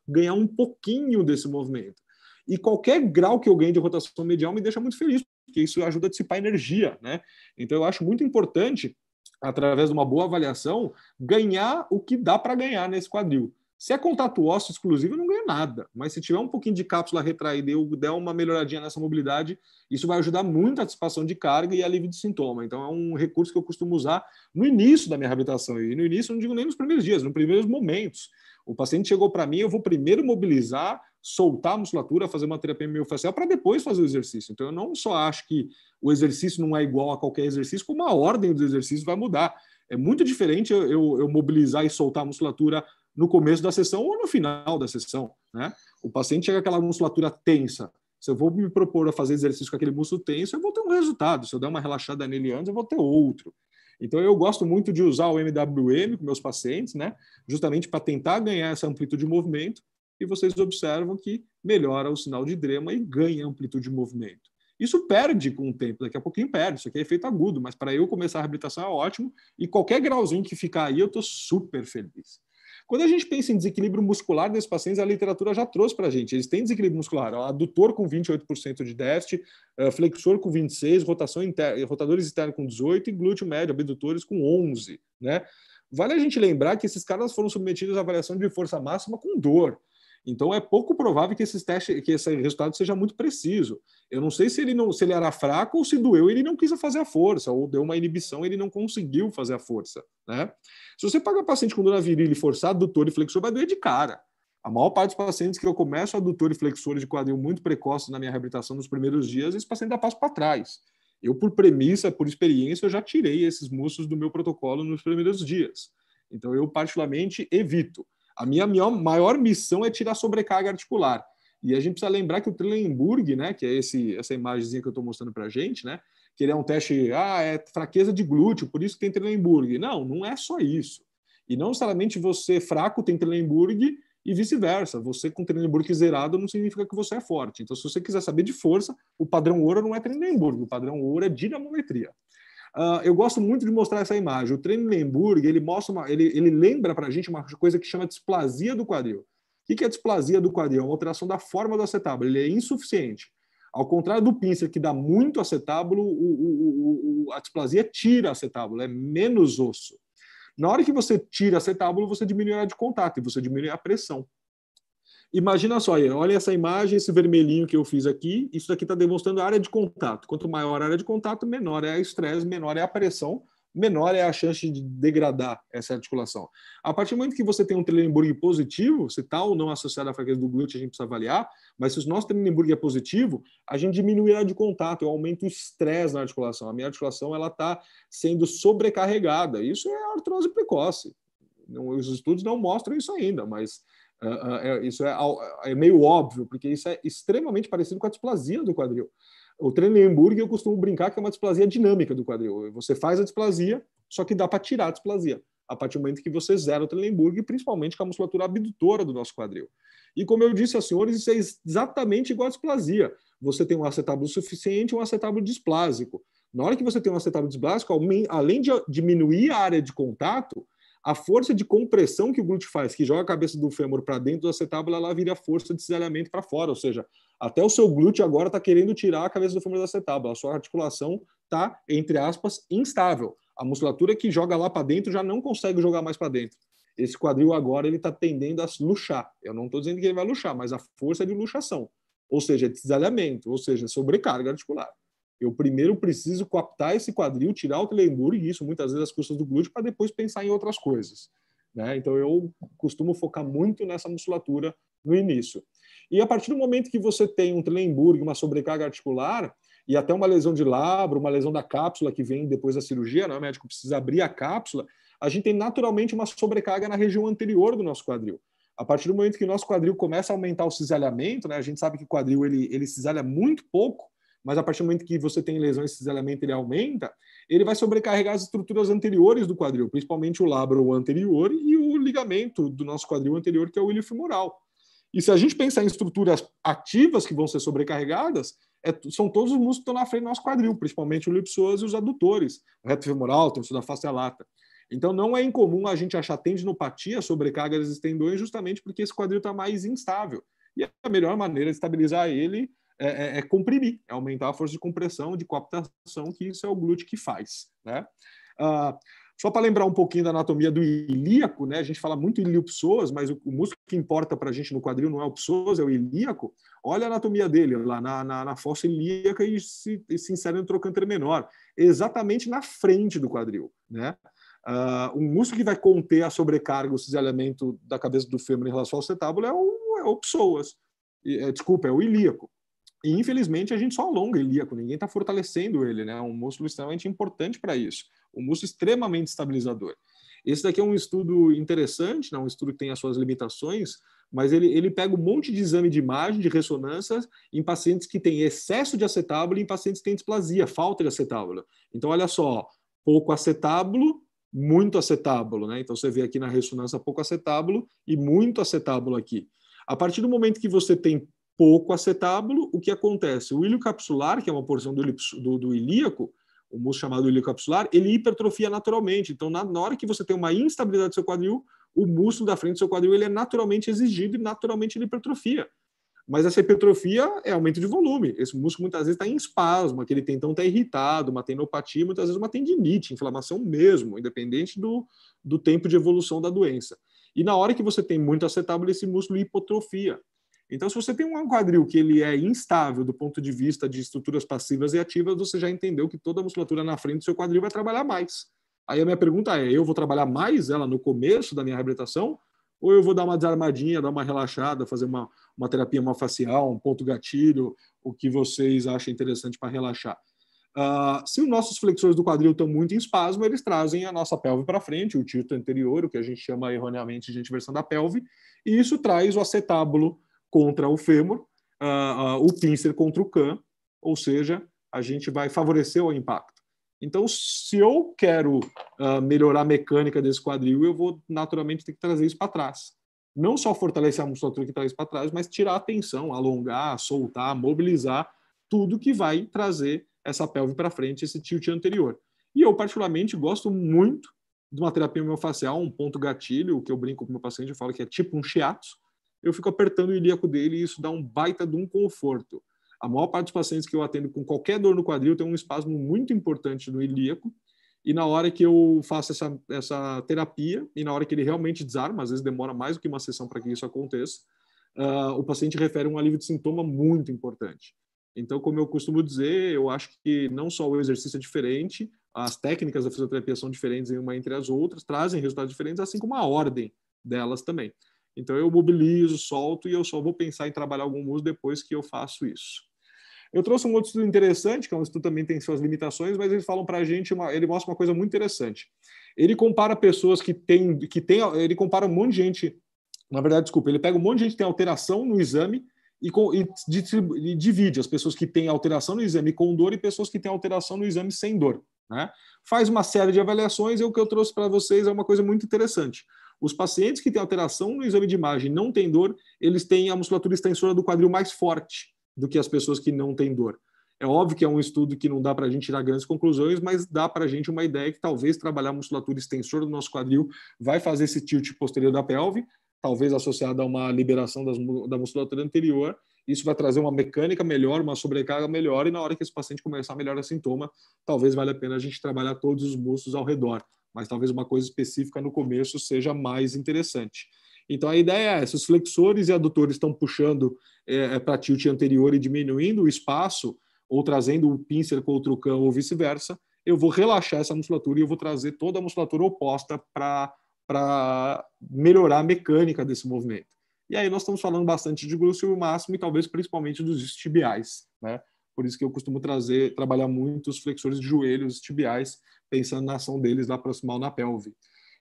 Speaker 2: ganhar um pouquinho desse movimento. E qualquer grau que eu ganhe de rotação medial me deixa muito feliz, porque isso ajuda a dissipar energia, né? Então eu acho muito importante, através de uma boa avaliação, ganhar o que dá para ganhar nesse quadril. Se é contato ósseo exclusivo, eu não ganho nada. Mas se tiver um pouquinho de cápsula retraída e eu der uma melhoradinha nessa mobilidade, isso vai ajudar muito a dissipação de carga e alívio de sintoma. Então, é um recurso que eu costumo usar no início da minha reabilitação. E no início, não digo nem nos primeiros dias, nos primeiros momentos. O paciente chegou para mim, eu vou primeiro mobilizar, soltar a musculatura, fazer uma terapia miofascial para depois fazer o exercício. Então, eu não só acho que o exercício não é igual a qualquer exercício, como a ordem dos exercícios vai mudar. É muito diferente eu, eu, eu mobilizar e soltar a musculatura no começo da sessão ou no final da sessão. Né? O paciente chega com aquela musculatura tensa. Se eu vou me propor a fazer exercício com aquele músculo tenso, eu vou ter um resultado. Se eu der uma relaxada nele antes, eu vou ter outro. Então, eu gosto muito de usar o MWM com meus pacientes, né? justamente para tentar ganhar essa amplitude de movimento. E vocês observam que melhora o sinal de drema e ganha amplitude de movimento. Isso perde com o tempo, daqui a pouquinho perde. Isso aqui é efeito agudo, mas para eu começar a reabilitação é ótimo. E qualquer grauzinho que ficar aí, eu estou super feliz. Quando a gente pensa em desequilíbrio muscular desses pacientes, a literatura já trouxe para a gente. Eles têm desequilíbrio muscular, adutor com 28% de déficit, eh, flexor com 26%, rotação interna, rotadores externos com 18% e glúteo médio, abdutores com 11%. Né? Vale a gente lembrar que esses caras foram submetidos à avaliação de força máxima com dor. Então é pouco provável que esses testes, que esse resultado seja muito preciso. Eu não sei se ele não, se ele era fraco ou se doeu, ele não quis fazer a força, ou deu uma inibição, ele não conseguiu fazer a força. Né? Se você paga paciente com dor virilha forçar adutor e flexor, vai doer de cara. A maior parte dos pacientes que eu começo adutor e flexor de quadril muito precoce na minha reabilitação nos primeiros dias, esse paciente dá passo para trás. Eu, por premissa, por experiência, eu já tirei esses músculos do meu protocolo nos primeiros dias. Então, eu particularmente evito. A minha, minha maior missão é tirar sobrecarga articular. E a gente precisa lembrar que o Trenburg, né, que é esse, essa imagenzinha que eu estou mostrando para a gente, né, que ele é um teste, ah, é fraqueza de glúteo, por isso que tem Trenburg. Não, não é só isso. E não necessariamente você fraco tem Trenburg e vice-versa. Você com Trenburg zerado não significa que você é forte. Então, se você quiser saber de força, o padrão ouro não é Trenburg, o padrão ouro é dinamometria. Ah, eu gosto muito de mostrar essa imagem. O Tremlenburg, ele mostra uma, ele, ele lembra para a gente uma coisa que chama displasia do quadril. O que é displasia do quadril? É uma alteração da forma do acetábulo. Ele é insuficiente. Ao contrário do pincer, que dá muito acetábulo, o, o, o, a displasia tira acetábulo, é menos osso. Na hora que você tira acetábulo, você diminui a área de contato e você diminui a pressão. Imagina só, aí, olha essa imagem, esse vermelhinho que eu fiz aqui. Isso aqui está demonstrando a área de contato. Quanto maior a área de contato, menor é o estresse, menor é a pressão, menor é a chance de degradar essa articulação. A partir do momento que você tem um Trenenburg positivo, se tal tá ou não associado à fraqueza do glúteo, a gente precisa avaliar, mas se o nosso Trenenburg é positivo, a gente diminui a área de contato, eu aumento o estresse na articulação. A minha articulação ela está sendo sobrecarregada. Isso é artrose precoce. os estudos não mostram isso ainda, mas ah, ah, é, isso é, é, meio óbvio, porque isso é extremamente parecido com a displasia do quadril. O Trenenburg, eu costumo brincar que é uma displasia dinâmica do quadril. Você faz a displasia, só que dá para tirar a displasia, a partir do momento que você zera o Trenenburg, principalmente com a musculatura abdutora do nosso quadril. E como eu disse aos senhores, isso é exatamente igual à displasia. Você tem um acetábulo suficiente e um acetábulo displásico. Na hora que você tem um acetábulo displásico, além de diminuir a área de contato, a força de compressão que o glúteo faz, que joga a cabeça do fêmur para dentro da acetábulo, ela vira a força de cisalhamento para fora, ou seja, até o seu glúteo agora está querendo tirar a cabeça do fêmur da acetábulo, a sua articulação está, entre aspas, instável. A musculatura que joga lá para dentro já não consegue jogar mais para dentro. Esse quadril agora ele está tendendo a luxar. Eu não estou dizendo que ele vai luxar, mas a força é de luxação, ou seja, de cisalhamento, ou seja, sobrecarga articular. Eu primeiro preciso captar esse quadril, tirar o telenduro, e isso muitas vezes as custas do glúteo, para depois pensar em outras coisas. Né? Então eu costumo focar muito nessa musculatura no início. E a partir do momento que você tem um Trenburg, uma sobrecarga articular, e até uma lesão de labro, uma lesão da cápsula que vem depois da cirurgia, né? o médico precisa abrir a cápsula, a gente tem naturalmente uma sobrecarga na região anterior do nosso quadril. A partir do momento que o nosso quadril começa a aumentar o cisalhamento, né? a gente sabe que o quadril ele, ele cisalha muito pouco, mas a partir do momento que você tem lesão, esses elementos ele aumenta, ele vai sobrecarregar as estruturas anteriores do quadril, principalmente o labro anterior e o ligamento do nosso quadril anterior, que é o ilho femoral. E se a gente pensar em estruturas ativas que vão ser sobrecarregadas, é, são todos os músculos que estão na frente do nosso quadril, principalmente o lipsoas e os adutores, o reto femoral, o terço da face lata. Então não é incomum a gente achar tendinopatia, sobrecarga dos tendões, justamente porque esse quadril está mais instável. E é a melhor maneira de estabilizar ele é, é, é, comprimir, é aumentar a força de compressão, de coaptação, que isso é o glúteo que faz. Né? Ah, só para lembrar um pouquinho da anatomia do ilíaco, né? a gente fala muito iliopsoas, mas o, o músculo que importa para a gente no quadril não é o psoas, é o ilíaco. Olha a anatomia dele lá na, na, na fossa ilíaca e se, e se insere no trocânter menor, exatamente na frente do quadril. Né? Uh, ah, um músculo que vai conter a sobrecarga, o cisalhamento da cabeça do fêmur em relação ao acetábulo é o, é o psoas. E, é, desculpa, é o ilíaco. E infelizmente a gente só alonga ilíaco, ninguém está fortalecendo ele, né? Um músculo extremamente importante para isso, um músculo extremamente estabilizador. Esse daqui é um estudo interessante, né? um estudo que tem as suas limitações, mas ele, ele pega um monte de exame de imagem, de ressonância, em pacientes que têm excesso de acetábulo e em pacientes que têm displasia, falta de acetábulo. Então, olha só, pouco acetábulo, muito acetábulo, né? Então, você vê aqui na ressonância pouco acetábulo e muito acetábulo aqui. A partir do momento que você tem pouco acetábulo, o que acontece? O ilho capsular, que é uma porção do, do, do ilíaco, o músculo chamado ilho capsular, ele hipertrofia naturalmente. Então, na, na, hora que você tem uma instabilidade do seu quadril, o músculo da frente do seu quadril ele é naturalmente exigido e naturalmente ele hipertrofia. Mas essa hipertrofia é aumento de volume. Esse músculo muitas vezes está em espasmo, aquele tendão está irritado, uma tendinopatia, muitas vezes uma tendinite, inflamação mesmo, independente do, do tempo de evolução da doença. E na hora que você tem muito acetábulo, esse músculo hipotrofia. Então, se você tem um quadril que ele é instável do ponto de vista de estruturas passivas e ativas, você já entendeu que toda a musculatura na frente do seu quadril vai trabalhar mais. Aí a minha pergunta é: eu vou trabalhar mais ela no começo da minha reabilitação? Ou eu vou dar uma desarmadinha, dar uma relaxada, fazer uma, uma terapia uma facial, um ponto gatilho, o que vocês acham interessante para relaxar? Uh, se os nossos flexores do quadril estão muito em espasmo, eles trazem a nossa pelve para frente, o tito anterior, o que a gente chama erroneamente de inversão da pelve, e isso traz o acetábulo contra o fêmur, uh, ah, uh, ah, o pincer contra o can, ou seja, a gente vai favorecer o impacto. Então, se eu quero uh, melhorar a mecânica desse quadril, eu vou naturalmente ter que trazer isso para trás. Não só fortalecer a musculatura que traz para trás, mas tirar a tensão, alongar, soltar, mobilizar, tudo que vai trazer essa pelve para frente, esse tilt anterior. E eu, particularmente, gosto muito de uma terapia miofascial, um ponto gatilho, que eu brinco com o meu paciente, eu falo que é tipo um shiatsu, eu fico apertando o ilíaco dele e isso dá um baita de um conforto. A maior parte dos pacientes que eu atendo com qualquer dor no quadril tem um espasmo muito importante no ilíaco, e na hora que eu faço essa, essa terapia, e na hora que ele realmente desarma, às vezes demora mais do que uma sessão para que isso aconteça, uh, o paciente refere um alívio de sintoma muito importante. Então, como eu costumo dizer, eu acho que não só o exercício é diferente, as técnicas da fisioterapia são diferentes em uma entre as outras, trazem resultados diferentes, assim como a ordem delas também. Então eu mobilizo, solto e eu só vou pensar em trabalhar algum músico depois que eu faço isso. Eu trouxe um outro estudo interessante, que é um estudo que também tem suas limitações, mas eles falam para a gente, uma, ele mostra uma coisa muito interessante. Ele compara pessoas que têm, que tem, ele compara um monte de gente, na verdade, desculpa, ele pega um monte de gente que tem alteração no exame e, e, e divide as pessoas que têm alteração no exame com dor e pessoas que têm alteração no exame sem dor. Né? Faz uma série de avaliações e o que eu trouxe para vocês é uma coisa muito interessante. Os pacientes que têm alteração no exame de imagem não têm dor, eles têm a musculatura extensora do quadril mais forte do que as pessoas que não têm dor. É óbvio que é um estudo que não dá para a gente tirar grandes conclusões, mas dá para a gente uma ideia que talvez trabalhar a musculatura extensora do nosso quadril vai fazer esse tilt posterior da pelve, talvez associado a uma liberação das, da musculatura anterior. Isso vai trazer uma mecânica melhor, uma sobrecarga melhor, e na hora que esse paciente começar a melhorar sintoma, talvez valha a pena a gente trabalhar todos os músculos ao redor, mas talvez uma coisa específica no começo seja mais interessante. Então a ideia é se os flexores e adutores estão puxando é, é para tilt anterior e diminuindo o espaço, ou trazendo o pincer com o trucão, ou vice-versa. Eu vou relaxar essa musculatura e eu vou trazer toda a musculatura oposta para melhorar a mecânica desse movimento. E aí nós estamos falando bastante de glúteo máximo e talvez principalmente dos tibiais, né? Por isso que eu costumo trazer, trabalhar muito os flexores de joelhos tibiais, pensando na ação deles lá proximal na pelve.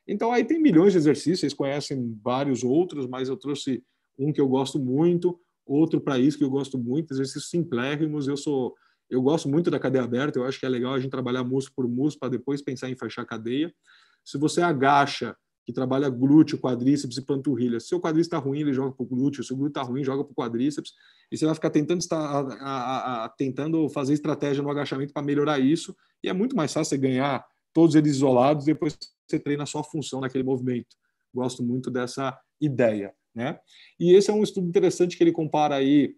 Speaker 2: Então aí tem milhões de exercícios, vocês conhecem vários outros, mas eu trouxe um que eu gosto muito, outro para isso que eu gosto muito, exercícios simplérrimos. Eu sou eu gosto muito da cadeia aberta, eu acho que é legal a gente trabalhar músculo por músculo para depois pensar em fechar a cadeia. Se você agacha que trabalha glúteo, quadríceps e panturrilha. Se o quadríceps está ruim, ele joga para o glúteo. Se o glúteo está ruim, joga para o quadríceps. E você vai ficar tentando, estar, a, a, a, tentando fazer estratégia no agachamento para melhorar isso. E é muito mais fácil você ganhar todos eles isolados, depois você treina só a função naquele movimento. Gosto muito dessa ideia. Né? E esse é um estudo interessante que ele compara aí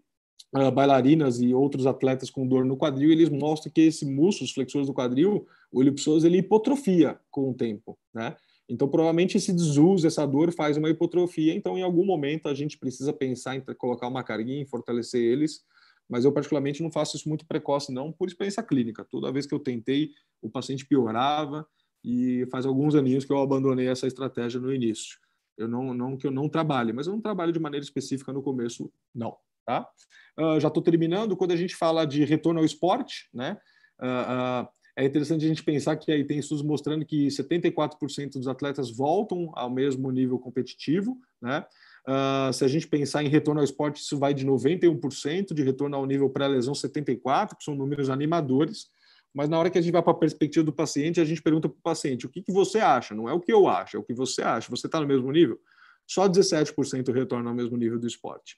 Speaker 2: ah, bailarinas e outros atletas com dor no quadril, eles mostram que esse músculo, os flexores do quadril, o ilipsoas, ele hipotrofia com o tempo, né? Então, provavelmente esse desuso, essa dor faz uma hipotrofia. Então, em algum momento, a gente precisa pensar em colocar uma carguinha, em fortalecer eles. Mas eu, particularmente, não faço isso muito precoce, não, por experiência clínica. Toda vez que eu tentei, o paciente piorava. E faz alguns aninhos que eu abandonei essa estratégia no início. Eu não, não que eu não trabalhe, mas eu não trabalho de maneira específica no começo, não. Tá? Uh, já estou terminando. Quando a gente fala de retorno ao esporte, né? Uh, uh, é interessante a gente pensar que aí tem estudos mostrando que 74% dos atletas voltam ao mesmo nível competitivo, né? Uh, se a gente pensar em retorno ao esporte, isso vai de 91%, de retorno ao nível pré-lesão 74%, que são números animadores. Mas na hora que a gente vai para a perspectiva do paciente, a gente pergunta para o paciente o que, que você acha, não é o que eu acho, é o que você acha. Você está no mesmo nível? Só 17% retorna ao mesmo nível do esporte.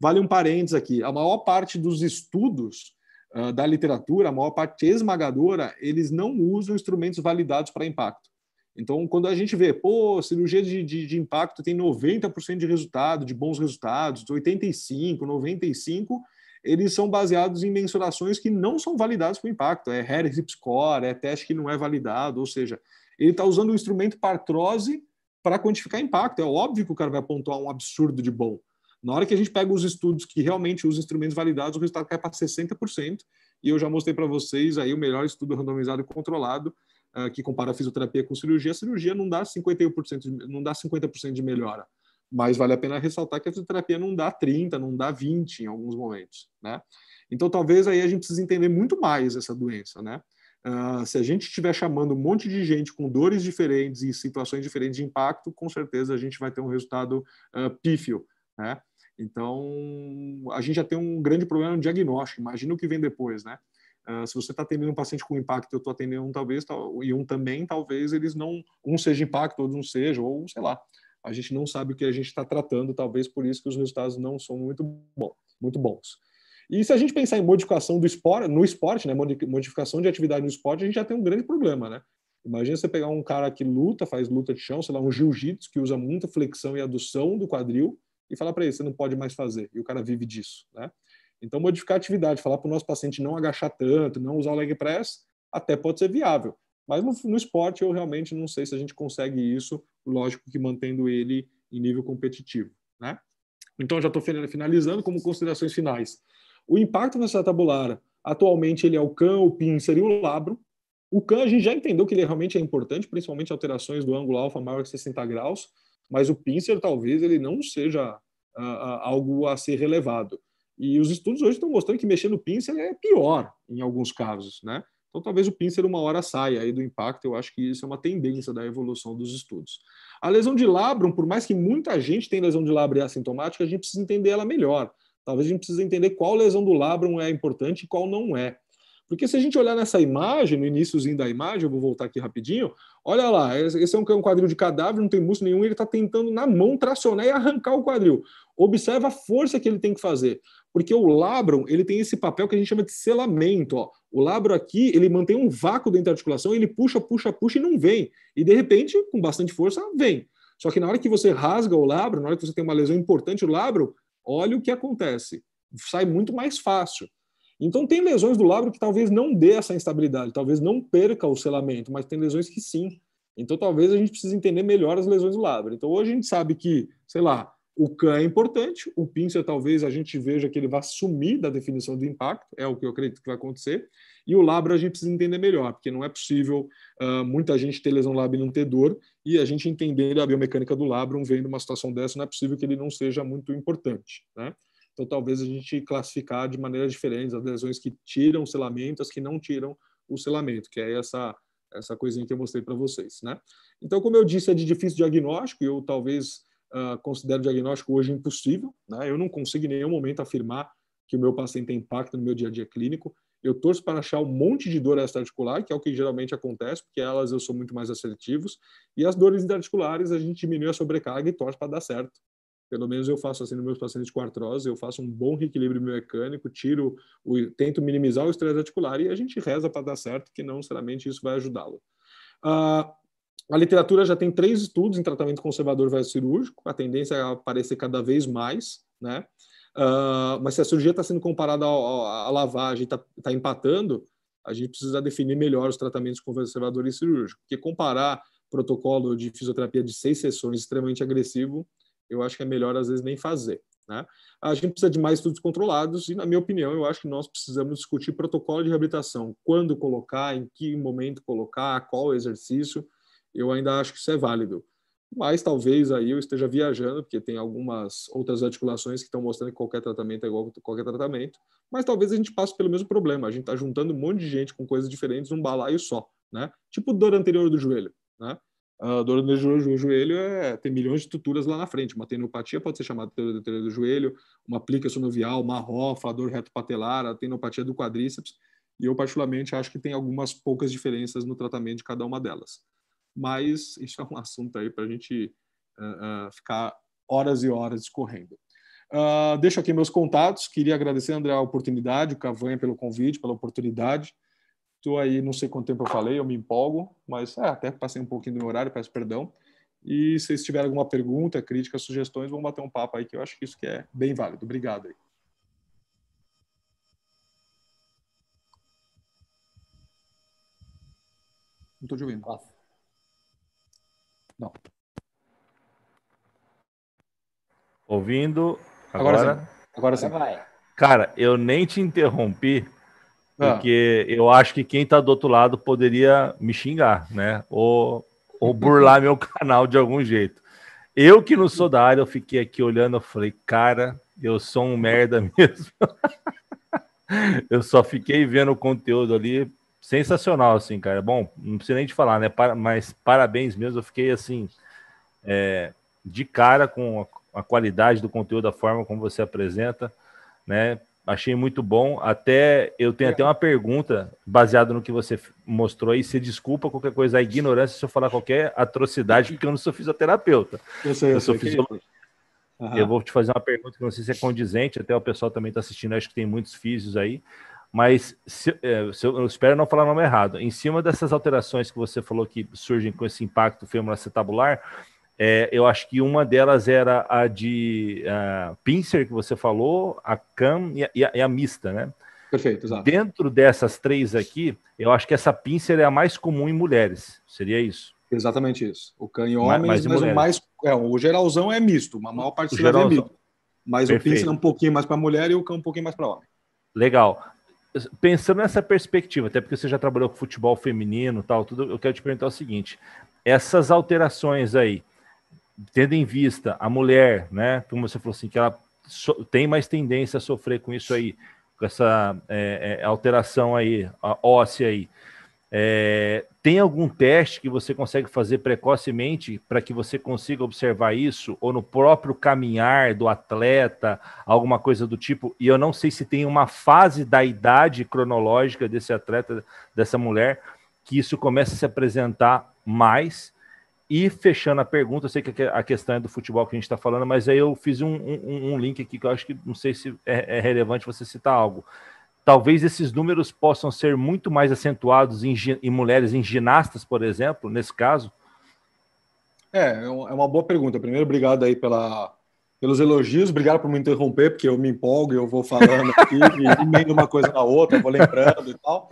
Speaker 2: Vale um parênteses aqui: a maior parte dos estudos ah, da literatura, a maior parte esmagadora, eles não usam instrumentos validados para impacto. Então, quando a gente vê, pô, cirurgia de, de, de impacto tem 90% de resultado, de bons resultados, 85, 95, eles são baseados em mensurações que não são validadas para o impacto. É Harris hip score, é teste que não é validado, ou seja, ele está usando o instrumento partrose para quantificar impacto. É óbvio que o cara vai pontuar um absurdo de bom. Na hora que a gente pega os estudos que realmente usam instrumentos validados, o resultado cai para 60%. E eu já mostrei para vocês aí o melhor estudo randomizado e controlado, uh, que compara a fisioterapia com cirurgia. A cirurgia não dá 51%, de, não dá 50% de melhora. Mas vale a pena ressaltar que a fisioterapia não dá 30, não dá 20 em alguns momentos, né? Então talvez aí a gente precise entender muito mais essa doença, né? Uh, se a gente estiver chamando um monte de gente com dores diferentes e situações diferentes de impacto, com certeza a gente vai ter um resultado uh, pífio. Né? Então, a gente já tem um grande problema no diagnóstico, imagina o que vem depois, né? Uh, se você está atendendo um paciente com impacto, eu estou atendendo um talvez, tal, e um também, talvez eles não, um seja impacto, outro não seja, ou sei lá. A gente não sabe o que a gente está tratando, talvez por isso que os resultados não são muito, bom, muito bons. E se a gente pensar em modificação do esporte, no esporte, né, modificação de atividade no esporte, a gente já tem um grande problema, né? Imagina você pegar um cara que luta, faz luta de chão, sei lá, um jiu-jitsu que usa muita flexão e adução do quadril, e falar para ele, você não pode mais fazer, e o cara vive disso, né? Então, modificar a atividade, falar para o nosso paciente não agachar tanto, não usar o leg press, até pode ser viável. Mas no, no, esporte eu realmente não sei se a gente consegue isso, lógico que mantendo ele em nível competitivo, né? Então, já estou finalizando como considerações finais. O impacto na cidade tabular, atualmente ele é o can, o pincer e o labro, o CAN a gente já entendeu que ele realmente é importante, principalmente alterações do ângulo alfa maior que 60 graus mas o pincer talvez ele não seja ah, ah, algo a ser relevado. E os estudos hoje estão mostrando que mexer no pincer é pior em alguns casos, né? Então talvez o pincer uma hora saia aí do impacto, eu acho que isso é uma tendência da evolução dos estudos. A lesão de labrum, por mais que muita gente tenha lesão de labrum é assintomática, a gente precisa entender ela melhor. Talvez a gente precise entender qual lesão do labrum é importante e qual não é. Porque se a gente olhar nessa imagem, no iníciozinho da imagem, eu vou voltar aqui rapidinho, olha lá, esse é, é um quadril de cadáver, não tem músculo nenhum, ele está tentando na mão tracionar e arrancar o quadril. Observa a força que ele tem que fazer, porque o labrum, ele tem esse papel que a gente chama de selamento, ó. O labro aqui, ele mantém um vácuo dentro da articulação, ele puxa, puxa, puxa e não vem. E de repente, com bastante força, vem. Só que na hora que você rasga o labro, na hora que você tem uma lesão importante no labro, olha o que acontece. Sai muito mais fácil. Então, tem lesões do labro que talvez não dê essa instabilidade, talvez não perca o selamento, mas tem lesões que sim. Então, talvez a gente precise entender melhor as lesões do labro. Então, hoje a gente sabe que, sei lá, o can é importante, o pincer talvez a gente veja que ele vai sumir da definição do impacto, é o que eu acredito que vai acontecer, e o labro a gente precisa entender melhor, porque não é possível uh, muita gente ter lesão labra e não ter dor, e a gente entender a biomecânica do labrum vendo uma situação dessa, não é possível que ele não seja muito importante, né? Então, talvez a gente classificar de maneiras diferentes as lesões que tiram o selamento, as que não tiram o selamento, que é essa essa coisinha que eu mostrei para vocês, né? Então, como eu disse, é de difícil diagnóstico. Eu talvez uh, considero diagnóstico hoje impossível, né? Eu não consigo em nenhum momento afirmar que o meu paciente tem impacto no meu dia a dia clínico. Eu torço para achar um monte de dor extra-articular, que é o que geralmente acontece, porque elas eu sou muito mais assertivos. E as dores interarticulares a gente diminui a sobrecarga e torce para dar certo, pelo menos eu faço assim nos meus pacientes com artrose, eu faço um bom reequilíbrio mecânico, tiro, o, tento minimizar o estresse articular e a gente reza para dar certo, que não necessariamente isso vai ajudá-lo. Uh, a literatura já tem três estudos em tratamento conservador versus cirúrgico, a tendência é aparecer cada vez mais, né? Uh, mas se a cirurgia está sendo comparada à lavagem e está tá empatando, a gente precisa definir melhor os tratamentos conservadores e cirúrgicos, porque comparar protocolo de fisioterapia de seis sessões extremamente agressivo eu acho que é melhor, às vezes, nem fazer. Né? A gente precisa de mais estudos controlados e, na minha opinião, eu acho que nós precisamos discutir protocolo de reabilitação, quando colocar, em que momento colocar, qual exercício, eu ainda acho que isso é válido. Mas talvez aí eu esteja viajando, porque tem algumas outras articulações que estão mostrando que qualquer tratamento é igual a qualquer tratamento, mas talvez a gente passe pelo mesmo problema, a gente está juntando um monte de gente com coisas diferentes num balaio só, né? Tipo dor anterior do joelho, né? A dor do joelho é, tem milhões de estruturas lá na frente. Uma tendinopatia pode ser chamada de dor do joelho, uma plica sinovial, uma rofa, a dor retopatelar, a tendinopatia do quadríceps. E eu, particularmente, acho que tem algumas poucas diferenças no tratamento de cada uma delas. Mas isso é um assunto aí para a gente uh, uh, ficar horas e horas discorrendo. Uh, deixo aqui meus contatos. Queria agradecer, André, a oportunidade, o Cavanha pelo convite, pela oportunidade. Estou aí, não sei quanto tempo eu falei, eu me empolgo, mas é, até passei um pouquinho do meu horário, peço perdão. E se vocês tiverem alguma pergunta, crítica, sugestões, vamos bater um papo aí, que eu acho que isso que é bem válido. Obrigado aí. Não estou te ouvindo. Ah. Não.
Speaker 1: Ouvindo. Agora,
Speaker 3: agora sim. Agora sim.
Speaker 1: Cara, eu nem te interrompi ah. Porque ah. eu acho que quem tá do outro lado poderia me xingar, né? Ou, ou burlar meu canal de algum jeito. Eu que não sou da área, eu fiquei aqui olhando, eu falei, cara, eu sou um merda mesmo. eu só fiquei vendo o conteúdo ali, sensacional, assim, cara. Bom, não precisa nem te falar, né? mas parabéns mesmo, eu fiquei assim, é, de cara com a, a, qualidade do conteúdo, a forma como você apresenta, né? Achei muito bom. Até eu tenho até uma pergunta baseada no que você mostrou aí. Se desculpa qualquer coisa, a ignorância se eu falar qualquer atrocidade, porque eu não sou fisioterapeuta. Eu, sei, eu, eu sou fisiologista. Uhum. Eu vou te fazer uma pergunta que não sei se é condizente, até o pessoal também está assistindo, acho que tem muitos físios aí. Mas se, é, se eu, eu, espero não falar o nome errado. Em cima dessas alterações que você falou que surgem com esse impacto fêmur acetabular é, eu acho que uma delas era a de a é, Pincer, que você falou, a Cam e a, e a, e a Mista, né? Perfeito, exato. Dentro dessas três aqui, eu acho que essa Pincer é a mais comum em mulheres, seria
Speaker 2: isso? Exatamente isso. O Cam em homens, mas, o mais. É, o geralzão é misto, uma maior parte do é misto. Mas Perfeito. o Pincer é um pouquinho mais para mulher e o Cam um pouquinho mais para homem. Legal.
Speaker 1: Pensando nessa perspectiva, até porque você já trabalhou com futebol feminino tal, tudo, eu quero te perguntar o seguinte: essas alterações aí, tendo em vista a mulher, né? Como você falou assim, que ela so, tem mais tendência a sofrer com isso aí, com essa é, é alteração aí, óssea aí. É, tem algum teste que você consegue fazer precocemente para que você consiga observar isso, ou no próprio caminhar do atleta, alguma coisa do tipo? E eu não sei se tem uma fase da idade cronológica desse atleta, dessa mulher, que isso começa a se apresentar mais e fechando a pergunta, eu sei que a questão é do futebol que a gente está falando, mas aí eu fiz um, um, um, link aqui que eu acho que não sei se é, é, relevante você citar algo. Talvez esses números possam ser muito mais acentuados em, em mulheres, em ginastas, por exemplo, nesse caso.
Speaker 2: É, é uma boa pergunta. Primeiro, obrigado aí pela, pelos elogios, obrigado por me interromper, porque eu me empolgo, eu vou falando aqui, emendo uma coisa na outra, vou lembrando e tal.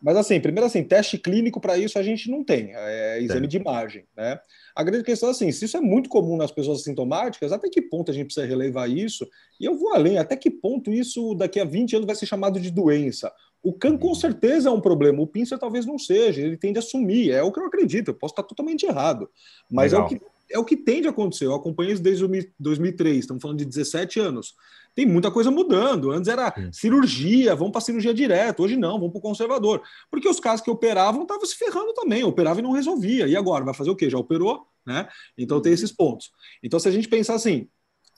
Speaker 2: Mas assim, primeiro assim, teste clínico para isso a gente não tem, é, é exame tem. de imagem, né? A grande questão é assim, se isso é muito comum nas pessoas sintomáticas, até que ponto a gente precisa relevar isso? E eu vou além, até que ponto isso daqui a 20 anos vai ser chamado de doença? O CAN com uhum. certeza é um problema, o pincer talvez não seja, ele tende a sumir, é o que eu acredito, eu posso estar totalmente errado, mas Legal. é o que é o que tende a acontecer. Eu acompanho isso desde 2003, estamos falando de 17 anos. Tem muita coisa mudando. Antes era Sim. cirurgia, vamos para cirurgia direto. Hoje não, vamos para o conservador. Porque os casos que operavam estavam se ferrando também, operava e não resolvia. E agora? Vai fazer o quê? Já operou? Né? Então tem uhum. esses pontos. Então, se a gente pensar assim,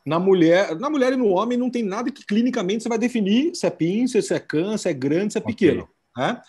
Speaker 2: na mulher, na mulher e no homem não tem nada que clinicamente você vai definir se é pincer, se é câncer, se é grande, se é pequeno. Okay. Né?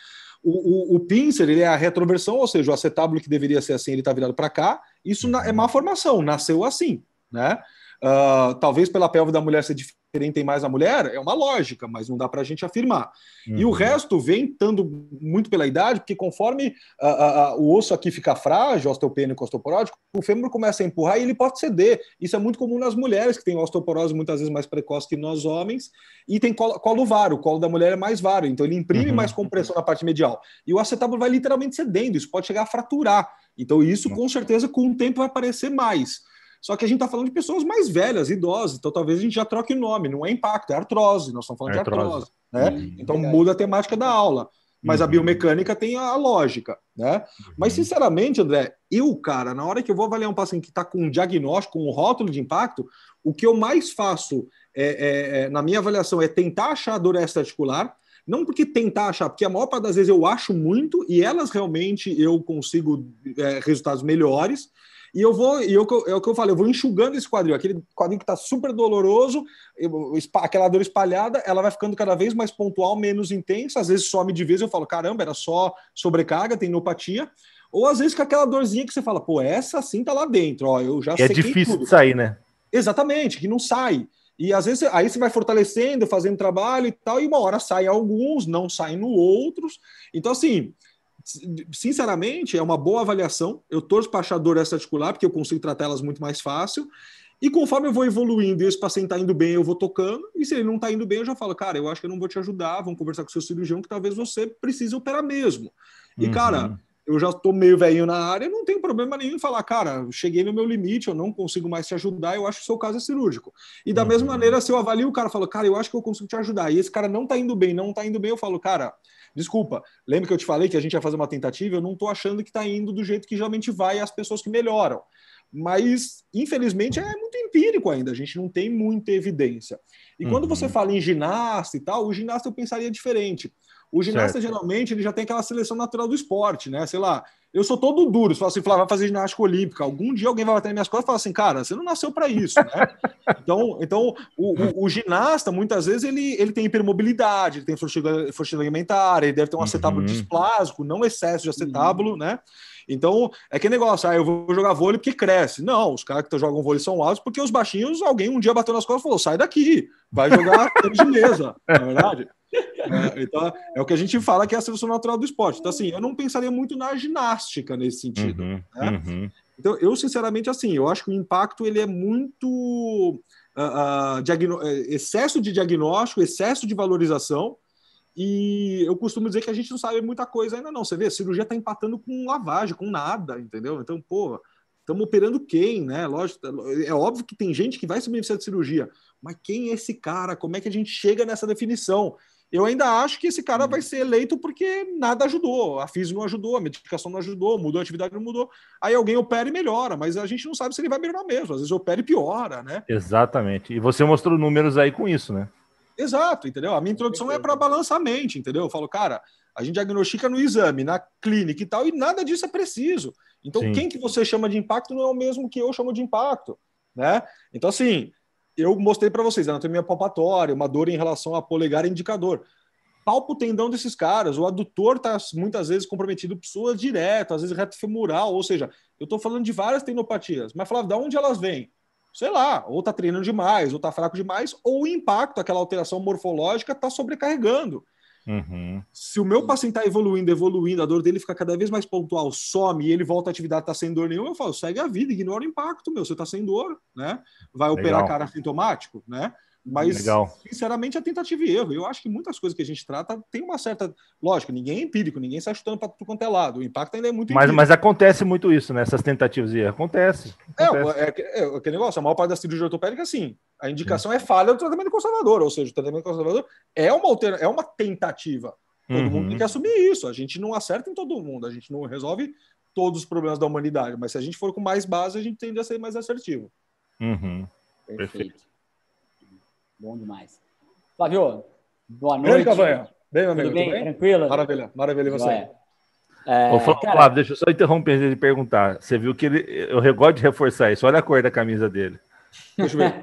Speaker 2: O, o, o pincer ele é a retroversão, ou seja, o acetábulo que deveria ser assim, ele está virado para cá, isso é uhum. má formação, nasceu assim, né? Uh, talvez pela pelve da mulher ser diferente em mais a mulher, é uma lógica, mas não dá para a gente afirmar. Uhum. E o uhum. resto vem estando muito pela idade, porque conforme uh, uh, o osso aqui fica frágil, osteopênico, osteoporótico, o fêmur começa a empurrar e ele pode ceder. Isso é muito comum nas mulheres, que têm osteoporose muitas vezes mais precoce que nós homens, e tem colo, colo varo, o colo da mulher é mais varo, então ele imprime uhum. mais compressão na parte medial. E o acetábulo vai literalmente cedendo, isso pode chegar a fraturar. Então, isso uhum. com certeza com o tempo vai aparecer mais. Só que a gente está falando de pessoas mais velhas, idosas, então talvez a gente já troque o nome, não é impacto, é artrose, nós estamos falando é de artrose. Né? Uhum. então muda a temática da aula. Mas a uhum. biomecânica tem a lógica, né? Mas, sinceramente, André, eu, cara, na hora que eu vou avaliar um paciente que está com um diagnóstico, um rótulo de impacto, o que eu mais faço é, é, é, na minha avaliação é tentar achar a dor articular não porque tentar achar, porque a maior parte das vezes eu acho muito e elas realmente eu consigo é, resultados melhores. E eu vou, e é eu, é o que eu falei, eu vou enxugando esse quadril, aquele quadril que está super doloroso, eu, aquela dor espalhada, ela vai ficando cada vez mais pontual, menos intensa, às vezes some de vez, eu falo, caramba, era só sobrecarga, neopatia. ou às vezes com aquela dorzinha que você fala, pô, essa sim tá lá dentro, ó, eu já É difícil de sair, né? Exatamente, que não sai. E às vezes aí você vai fortalecendo, fazendo trabalho e tal, e uma hora saem alguns, não saem no outros. Então, assim, sinceramente, é uma boa avaliação. Eu torço para achar dor articular, porque eu consigo tratar elas muito mais fácil. E conforme eu vou evoluindo e esse paciente está indo bem, eu vou tocando. E se ele não está indo bem, eu já falo, cara, eu acho que eu não vou te ajudar. Vamos conversar com o seu cirurgião, que talvez você precise operar mesmo. E, uhum. cara, eu já estou meio velhinho na área, não tem problema nenhum em falar, cara, cheguei no meu limite, eu não consigo mais te ajudar, eu acho que o seu caso é cirúrgico. E da uhum. mesma maneira, se eu avalio o cara, falo, cara, eu acho que eu consigo te ajudar, e esse cara não está indo bem, não está indo bem, eu falo, cara, desculpa, lembra que eu te falei que a gente ia fazer uma tentativa, eu não estou achando que está indo do jeito que geralmente vai as pessoas que melhoram. Mas, infelizmente, é muito empírico ainda, a gente não tem muita evidência. E uhum. quando você uhum. fala em ginasta e tal, o ginasta eu pensaria diferente o ginasta, certo. geralmente, ele já tem aquela seleção natural do esporte, né? Sei lá, eu sou todo duro. Se falar assim, vai fazer ginástica olímpica. Algum dia alguém vai bater nas minhas costas e falar assim, cara, você não nasceu para isso, né? então, então o, o, o, ginasta, muitas vezes, ele, ele tem hipermobilidade, ele tem força alimentar, ele deve ter um uhum. acetábulo displásico, não excesso de acetábulo, uhum. né? Então, é que negócio, ah, eu vou jogar vôlei porque cresce. Não, os caras que jogam vôlei são altos porque os baixinhos, alguém um dia bateu nas costas e falou, sai daqui, vai jogar tênis de mesa, é verdade? É, então, é o que a gente fala que é a seleção natural do esporte. Então, assim, eu não pensaria muito na ginástica nesse sentido.
Speaker 3: Uhum, né? uhum.
Speaker 2: Então, eu, sinceramente, assim, eu acho que o impacto ele é muito... Uh, uh, excesso de diagnóstico, excesso de valorização, e eu costumo dizer que a gente não sabe muita coisa ainda não. Você vê, a cirurgia está empatando com lavagem, com nada, entendeu? Então, pô, estamos operando quem, né? Lógico, tá, é óbvio que tem gente que vai se beneficiar de cirurgia, mas quem é esse cara? Como é que a gente chega nessa definição? Eu ainda acho que esse cara vai hum. ser eleito porque nada ajudou. A física não ajudou, a medicação não ajudou, mudou a atividade, não mudou. Aí alguém opera e melhora, mas a gente não sabe se ele vai melhorar mesmo. Às vezes opera e piora, né?
Speaker 1: Exatamente. E você mostrou números aí com isso, né?
Speaker 2: Exato, entendeu? A minha introdução é para balançar a mente, entendeu? Eu falo, cara, a gente diagnostica no exame, na clínica e tal, e nada disso é preciso. Então, Sim. quem que você chama de impacto não é o mesmo que eu chamo de impacto, né? Então, assim, eu mostrei para vocês, anatomia palpatória, uma dor em relação a polegar é indicador. Palpa o tendão desses caras, o adutor está muitas vezes comprometido, pessoas direto, às vezes reto femoral, ou seja, eu estou falando de várias tendopatias, mas falava de onde elas vêm? Sei lá, ou está treinando demais, ou está fraco demais, ou o impacto, aquela alteração morfológica está sobrecarregando. Uhum. Se o meu paciente está evoluindo, evoluindo, a dor dele fica cada vez mais pontual, some e ele volta à atividade, está sem dor nenhuma, eu falo, segue a vida, ignora o impacto, meu, você está sem dor, né? Vai Legal. operar cara sintomático, né? Mas, Legal. sinceramente, é tentativa e erro. Eu acho que muitas coisas que a gente trata tem uma certa. Lógico, ninguém é empírico, ninguém sai chutando para tudo quanto é lado. O impacto ainda é muito mas, Mas
Speaker 1: acontece muito isso, né? Essas tentativas e erro.
Speaker 2: Acontece. É, acontece. É, é, é, é, aquele negócio. A maior parte da cirurgia ortopédica, sim. A indicação é falha do tratamento conservador. Ou seja, o tratamento conservador é uma, alter... é uma tentativa. Todo uhum. mundo tem que assumir isso. A gente não acerta em todo mundo. A gente não resolve todos os problemas da humanidade. Mas se a gente for com mais base, a gente tende a ser mais assertivo.
Speaker 1: Uhum. Perfeito. Perfeito.
Speaker 3: Bom demais. Flávio, boa noite. Grande Cavanha. Bem, meu amigo. Tudo bem? Tudo bem? Tranquilo? Maravilha, maravilha você. É. Ô,
Speaker 1: Flávio, cara... deixa eu só interromper antes de perguntar. Você viu que ele. Eu gosto de reforçar isso. Olha a cor da camisa dele.
Speaker 2: Deixa eu ver.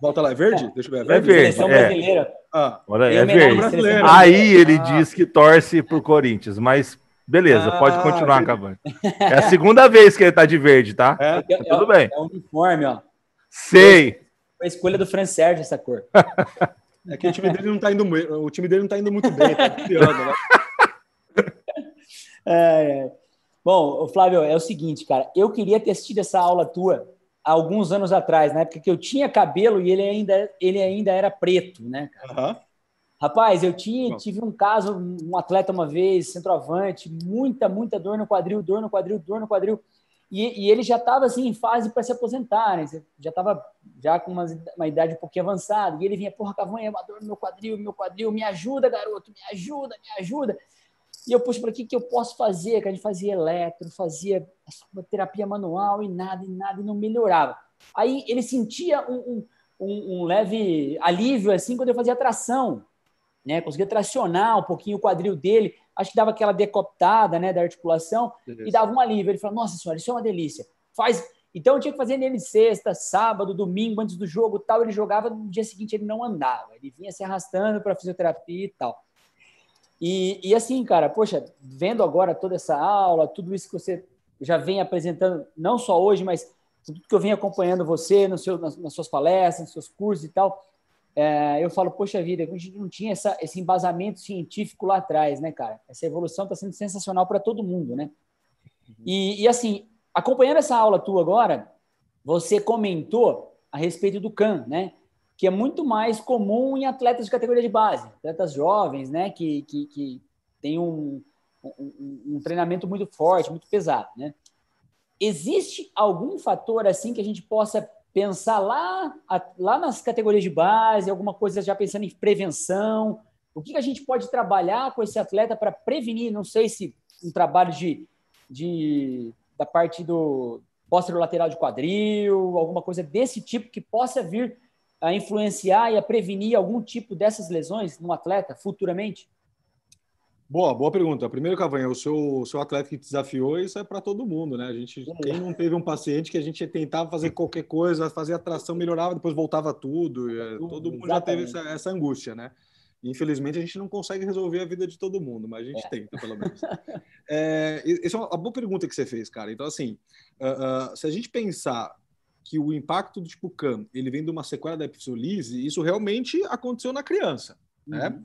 Speaker 2: Volta lá, é verde? É. Deixa eu ver. É verde. É verde. Seleção é. brasileira. Ah, Olha, é, é verde. Aí ele ah.
Speaker 1: diz que torce pro Corinthians, mas beleza, ah, pode continuar, Cavani. É a segunda vez que ele tá de verde, tá? É? Tá tudo bem. É o
Speaker 3: uniforme, ó.
Speaker 1: Sei.
Speaker 3: Foi a escolha do Fran Sérgio essa cor. É que o time dele não tá indo, o time dele não tá indo muito bem, tá piando, né? é, Bom, Flávio, é o seguinte, cara. Eu queria ter assistido essa aula tua há alguns anos atrás, na época que eu tinha cabelo e ele ainda, ele ainda era preto, né, cara? Uhum. Rapaz, eu tinha, tive um caso, um atleta uma vez, centroavante, muita, muita dor no quadril, dor no quadril, dor no quadril. E, e ele já estava assim, em fase para se aposentar, né? já estava já com uma, uma, idade um pouquinho avançada. E ele vinha, porra, Cavanha, uma dor no meu quadril, meu quadril, me ajuda, garoto, me ajuda, me ajuda. E eu, puxo para o que, que eu posso fazer? Que a gente fazia eletro, fazia terapia manual e nada, e nada, e não melhorava. Aí ele sentia um, um, um, um leve alívio, assim, quando eu fazia tração né? Conseguia tracionar um pouquinho o quadril dele, acho que dava aquela decoptada, né, da articulação Beleza. e dava um alívio. Ele falou: "Nossa senhora, isso é uma delícia". Faz então eu tinha que fazer nele sexta, sábado, domingo, antes do jogo, tal, ele jogava, no dia seguinte ele não andava, ele vinha se arrastando para fisioterapia e tal. E, e assim, cara, poxa, vendo agora toda essa aula, tudo isso que você já vem apresentando, não só hoje, mas tudo que eu venho acompanhando você nas, nas, suas palestras, nos seus cursos e tal, é, eu falo, poxa vida, a gente não tinha essa, esse embasamento científico lá atrás, né, cara? Essa evolução está sendo sensacional para todo mundo, né? E, e, assim, acompanhando essa aula tua agora, você comentou a respeito do CAN, né? Que é muito mais comum em atletas de categoria de base, atletas jovens, né? Que, que, que tem um, um, um treinamento muito forte, muito pesado, né? Existe algum fator assim que a gente possa pensar lá, lá nas categorias de base, alguma coisa já pensando em prevenção. O que, que a gente pode trabalhar com esse atleta para prevenir? Não sei se um trabalho de, de da parte do lateral de quadril, alguma coisa desse tipo que possa vir a influenciar e a prevenir algum tipo dessas lesões no atleta futuramente?
Speaker 2: Boa, boa pergunta. Primeiro, Cavanha, o seu, seu atleta que te desafiou, isso é para todo mundo, né? A gente, é. quem não teve um paciente que a gente tentava fazer qualquer coisa, fazer atração, melhorava, depois voltava tudo. É, todo mundo exatamente. já teve essa, essa, angústia, né? Infelizmente, a gente não consegue resolver a vida de todo mundo, mas a gente é. tenta, pelo menos. é, essa é uma boa pergunta que você fez, cara. Então, assim, uh, uh, se a gente pensar que o impacto do tipo CAM, ele vem de uma sequela da epifisiolise, isso realmente aconteceu na criança, né? uhum. né?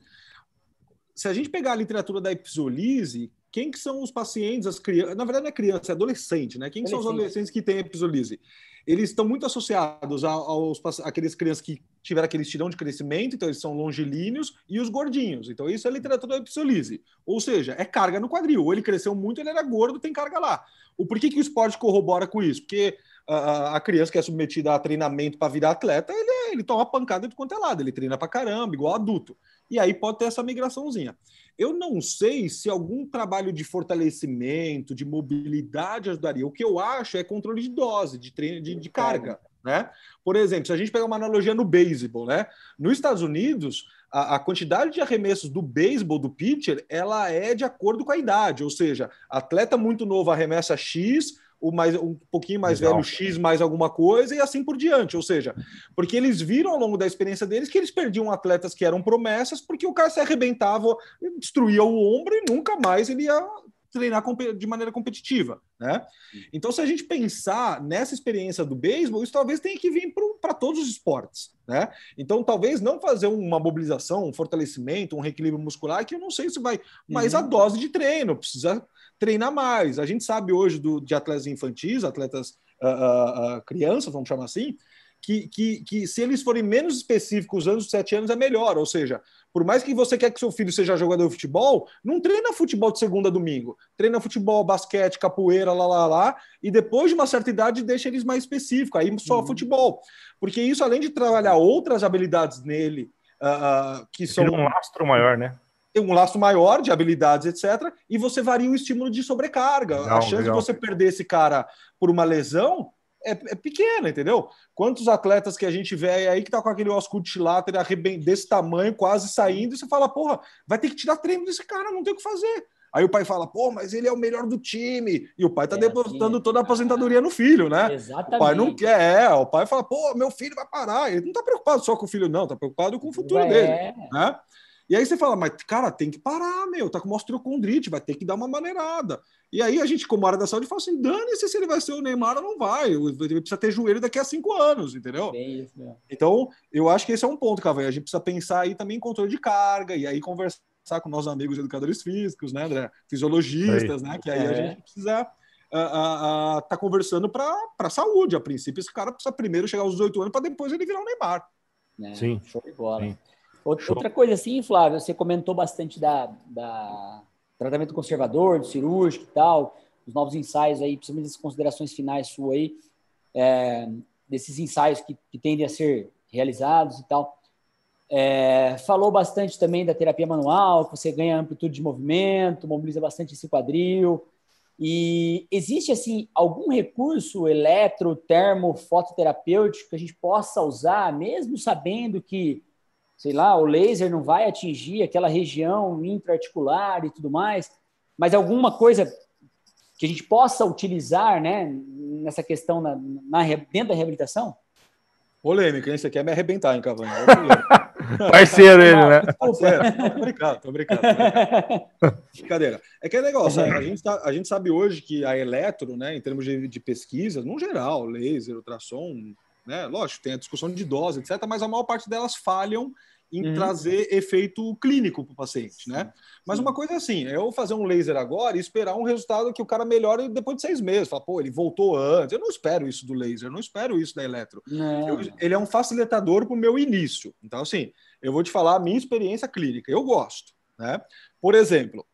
Speaker 2: se a gente pegar a literatura da epizolise, quem que são os pacientes, as crianças, na verdade não é criança, é adolescente, né? Quem que são os adolescentes que têm epizolise? Eles estão muito associados aos aqueles crianças que tiveram aquele estirão de crescimento, então eles são longilíneos e os gordinhos. Então isso é a literatura da epizolise. Ou seja, é carga no quadril. Ou ele cresceu muito, ele era gordo, tem carga lá. O por que, que o esporte corrobora com isso? Porque a, a criança que é submetida a treinamento para virar atleta, ele, é, ele toma pancada de quanto é lado, ele treina para caramba, igual adulto e aí pode ter essa migraçãozinha. Eu não sei se algum trabalho de fortalecimento, de mobilidade ajudaria. O que eu acho é controle de dose, de, treino, de, de carga. É. Né? Por exemplo, se a gente pegar uma analogia no beisebol, né? Nos Estados Unidos, a, a, quantidade de arremessos do beisebol do pitcher ela é de acordo com a idade, ou seja, atleta muito novo arremessa X, o mais um pouquinho mais Legal. velho, X mais alguma coisa, e assim por diante. Ou seja, porque eles viram ao longo da experiência deles que eles perdiam atletas que eram promessas, porque o cara se arrebentava, destruía o ombro e nunca mais ele ia treinar de maneira competitiva, né? Então, se a gente pensar nessa experiência do beisebol, isso talvez tenha que vir para todos os esportes, né? Então, talvez não fazer uma mobilização, um fortalecimento, um reequilíbrio muscular, que eu não sei se vai, mas uhum. a dose de treino precisa treinar mais. A gente sabe hoje do, de atletas infantis, atletas uh, uh, crianças, vamos chamar assim, que, que, que se eles forem menos específicos, anos de 7 anos é melhor. Ou seja, por mais que você quer que seu filho seja jogador de futebol, não treina futebol de segunda a domingo. Treina futebol, basquete, capoeira, lá, lá, lá. E depois de uma certa idade, deixa eles mais específicos. Aí só uhum. futebol. Porque isso, além de trabalhar outras habilidades nele, uh, que são... um lastro maior, né? tem um laço maior de habilidades, etc., e você varia o estímulo de sobrecarga. a chance de você perder esse cara por uma lesão é, é, pequena, entendeu? Quantos atletas que a gente vê é aí que tá com aquele oscute láter desse tamanho, quase saindo, e você fala, porra, vai ter que tirar treino desse cara, não tem o que fazer. Aí o pai fala, pô, mas ele é o melhor do time. E o pai tá é, depositando toda a aposentadoria no filho, né? Exatamente. O pai não quer, é. O pai fala, pô, meu filho vai parar. Ele não tá preocupado só com o filho, não, tá preocupado com o futuro é. dele. Né? E aí você fala, mas cara, tem que parar, meu, tá com uma osteocondrite, vai ter que dar uma maneirada. E aí a gente, como área da saúde, fala assim: dane-se se ele vai ser o Neymar ou não vai. Ele precisa ter joelho daqui a cinco anos, entendeu? É isso, né? Então, eu acho que esse é um ponto, Cavanha. A gente precisa pensar aí também em controle de carga e aí conversar com nossos amigos educadores físicos, né, André? Fisiologistas, né? Que aí é. a gente precisa tá conversando para saúde. A princípio, esse cara precisa primeiro chegar aos 18 anos para depois ele virar o Neymar.
Speaker 3: É, Sim. Show de bola. Sim. Outra coisa assim, Flávio, você comentou bastante da, da tratamento conservador, do cirúrgico e tal, os novos ensaios aí, principalmente as considerações finais sua aí, é, desses ensaios que, que, tendem a ser realizados e tal. É, falou bastante também da terapia manual, que você ganha amplitude de movimento, mobiliza bastante esse quadril. E existe assim algum recurso eletro, termo, fototerapêutico que a gente possa usar, mesmo sabendo que sei lá, o laser não vai atingir aquela região intraarticular e tudo mais, mas alguma coisa que a gente possa utilizar, né, nessa questão na, na dentro da reabilitação? Polêmica, hein? Você quer é me arrebentar, hein, Cavani?
Speaker 2: Parceiro ele, né? Parceiro. Não, tô brincando, tô brincando. Tô brincando. Brincadeira. É que é negócio, a gente, tá, a gente sabe hoje que a eletro, né, em termos de, de pesquisa, no geral, laser, ultrassom, né? Lógico, tem a discussão de dose, etc., mas a maior parte delas falham em uhum. trazer efeito clínico para o paciente, né? Mas Sim. uma coisa é assim, eu é eu fazer um laser agora e esperar um resultado que o cara melhore depois de seis meses. Fala, pô, ele voltou antes. Eu não espero isso do laser, não espero isso da eletro. Eu, ele é um facilitador para o meu início. Então, assim, eu vou te falar a minha experiência clínica. Eu gosto, né? Por exemplo,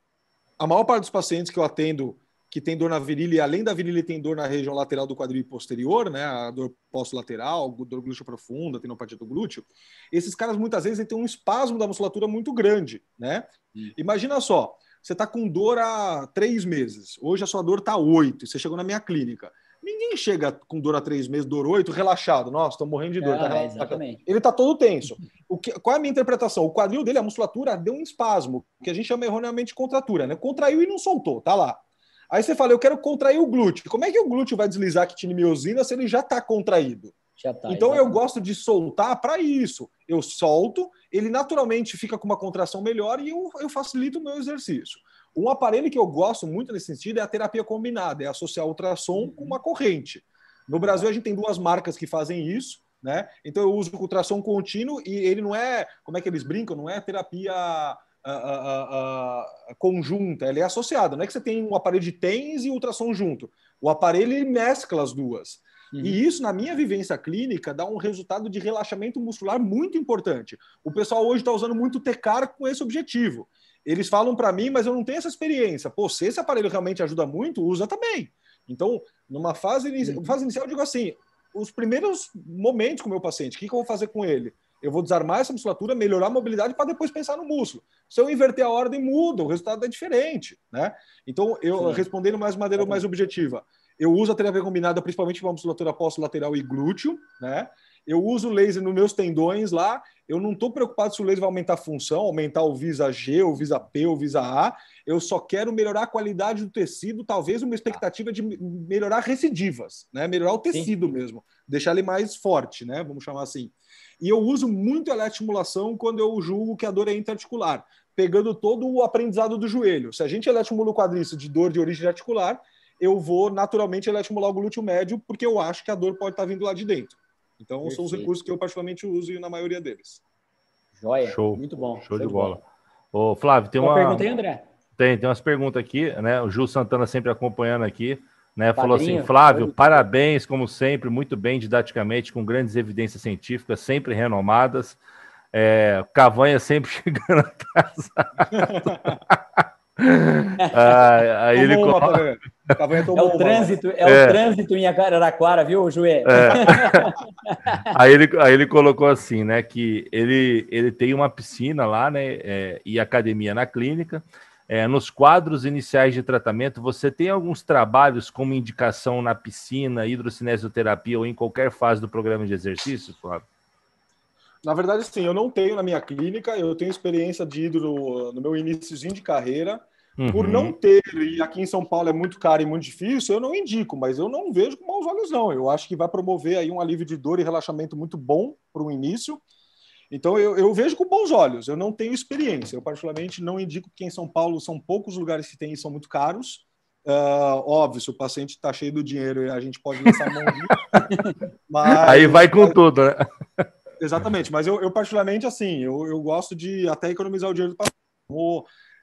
Speaker 2: a maior parte dos pacientes que eu atendo que tem dor na virilha, e além da virilha tem dor na região lateral do quadril posterior, né, a dor pós-lateral, dor glúteo profunda, tenopatia do glúteo, esses caras muitas vezes têm um espasmo da musculatura muito grande, né? Hum. Imagina só, você está com dor há três meses, hoje a sua dor está oito, você chegou na minha clínica. Ninguém chega com dor há três meses, dor oito, relaxado. Nossa, estou morrendo de dor. Ah, tá exatamente. Ele está todo tenso. O que, qual é a minha interpretação? O quadril dele, a musculatura, deu um espasmo, que a gente chama erroneamente de contratura, né? Contraiu e não soltou, tá lá. Aí você fala, eu quero contrair o glúteo. Como é que o glúteo vai deslizar que tinha quitinimiosina se ele já está contraído? Já tá, então exatamente. eu gosto de soltar para isso. Eu solto, ele naturalmente fica com uma contração melhor e eu, eu facilito o meu exercício. Um aparelho que eu gosto muito nesse sentido é a terapia combinada, é associar ultrassom com uma corrente. No Brasil, a gente tem duas marcas que fazem isso, né? Então eu uso o ultrassom contínuo e ele não é, como é que eles brincam? Não é terapia conjunta, ela é associada. Não é que você tem um aparelho de tens e ultrassom junto. O aparelho ele mescla as duas. Uhum. E isso, na minha vivência clínica, dá um resultado de relaxamento muscular muito importante. O pessoal hoje está usando muito TECAR com esse objetivo. Eles falam para mim, mas eu não tenho essa experiência. Pô, se esse aparelho realmente ajuda muito, usa também. Então, numa fase, uhum. fase inicial, eu digo assim: os primeiros momentos com o meu paciente, o que, que eu vou fazer com ele? Eu vou desarmar essa musculatura, melhorar a mobilidade para depois pensar no músculo. Se eu inverter a ordem, muda, o resultado é diferente, né? Então, eu Sim. respondendo mais de maneira tá mais objetiva, eu uso a terapia combinada principalmente para musculatura pós-lateral e glúteo, né? Eu uso laser nos meus tendões lá. Eu não estou preocupado se o laser vai aumentar a função, aumentar o visa G, o visa P, o visa A. Eu só quero melhorar a qualidade do tecido, talvez uma expectativa de melhorar recidivas, né? Melhorar o tecido Sim. mesmo, deixar ele mais forte, né? Vamos chamar assim. E eu uso muito eletroestimulação quando eu julgo que a dor é interarticular, pegando todo o aprendizado do joelho. Se a gente eletroestimula o quadríceps de dor de origem articular, eu vou naturalmente eletroestimular o glúteo médio, porque eu acho que a dor pode estar vindo lá de dentro. Então, Perfeito. são os recursos que eu particularmente uso e na maioria deles. Joia, Show. muito bom. Show, Show de, de bola.
Speaker 1: bola. Ô, Flávio, tem uma... uma pergunta aí, André? Tem, tem umas perguntas aqui, né? O Ju Santana sempre acompanhando aqui. Né, falou assim, Flávio, foi... Né? parabéns, como sempre, muito bem didaticamente, com grandes evidências científicas, sempre renomadas. É, Cavanha sempre chegando atrasado. ah, aí ele uma, coloca... é o né? trânsito, é, é, o
Speaker 3: trânsito em Araraquara, viu, Joé
Speaker 1: aí, ele, aí ele colocou assim, né, que ele, ele tem uma piscina lá, né, é, e academia na clínica, é, nos quadros iniciais de tratamento, você tem alguns trabalhos como indicação na piscina, hidrocinesioterapia ou em qualquer fase do programa de exercícios, Flávio?
Speaker 2: Na verdade, sim, eu não tenho na minha clínica, eu tenho experiência de hidro no meu iníciozinho de carreira. Uhum. Por não ter, e aqui em São Paulo é muito caro e muito difícil, eu não indico, mas eu não vejo com maus olhos, não. Eu acho que vai promover aí um alívio de dor e relaxamento muito bom para o início. Então eu, eu, vejo com bons olhos, eu não tenho experiência. Eu, particularmente, não indico que em São Paulo são poucos lugares que tem e são muito caros. Uh, óbvio, se o paciente está cheio do dinheiro, e a gente pode lançar a mão. mas... Aí vai com tudo, né? Exatamente, mas eu, eu particularmente, assim, eu, eu gosto de até economizar o dinheiro do paciente.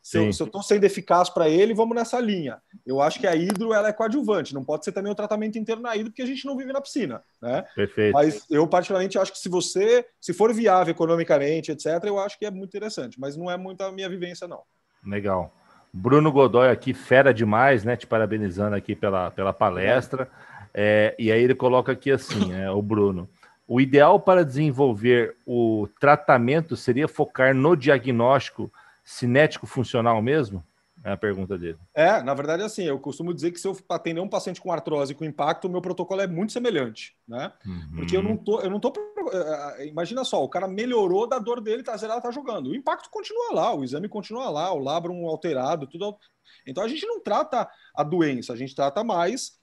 Speaker 2: Se eu estou sendo eficaz para ele, vamos nessa linha. Eu acho que a hidro ela é coadjuvante, não pode ser também o tratamento inteiro na hidro, porque a gente não vive na piscina. Né?
Speaker 1: Perfeito. Mas
Speaker 2: eu, particularmente, acho que se você, se for viável economicamente, etc., eu acho que é muito interessante, mas não é muito a minha vivência, não.
Speaker 1: Legal. Bruno Godoy aqui, fera demais, né? Te parabenizando aqui pela, pela palestra. É, e aí ele coloca aqui assim, é o Bruno. O ideal para desenvolver o tratamento seria focar no diagnóstico cinético funcional mesmo? É a pergunta dele.
Speaker 2: É, na verdade, assim, eu costumo dizer que se eu atender um paciente com artrose com impacto, o meu protocolo é muito semelhante, né? Uhum. Porque eu não tô, eu não tô. Eh, eh, imagina só, o cara melhorou da dor dele, tá zerado, tá jogando. O impacto continua lá, o exame continua lá, o labrum alterado, tudo. Então a gente não trata a doença, a gente trata mais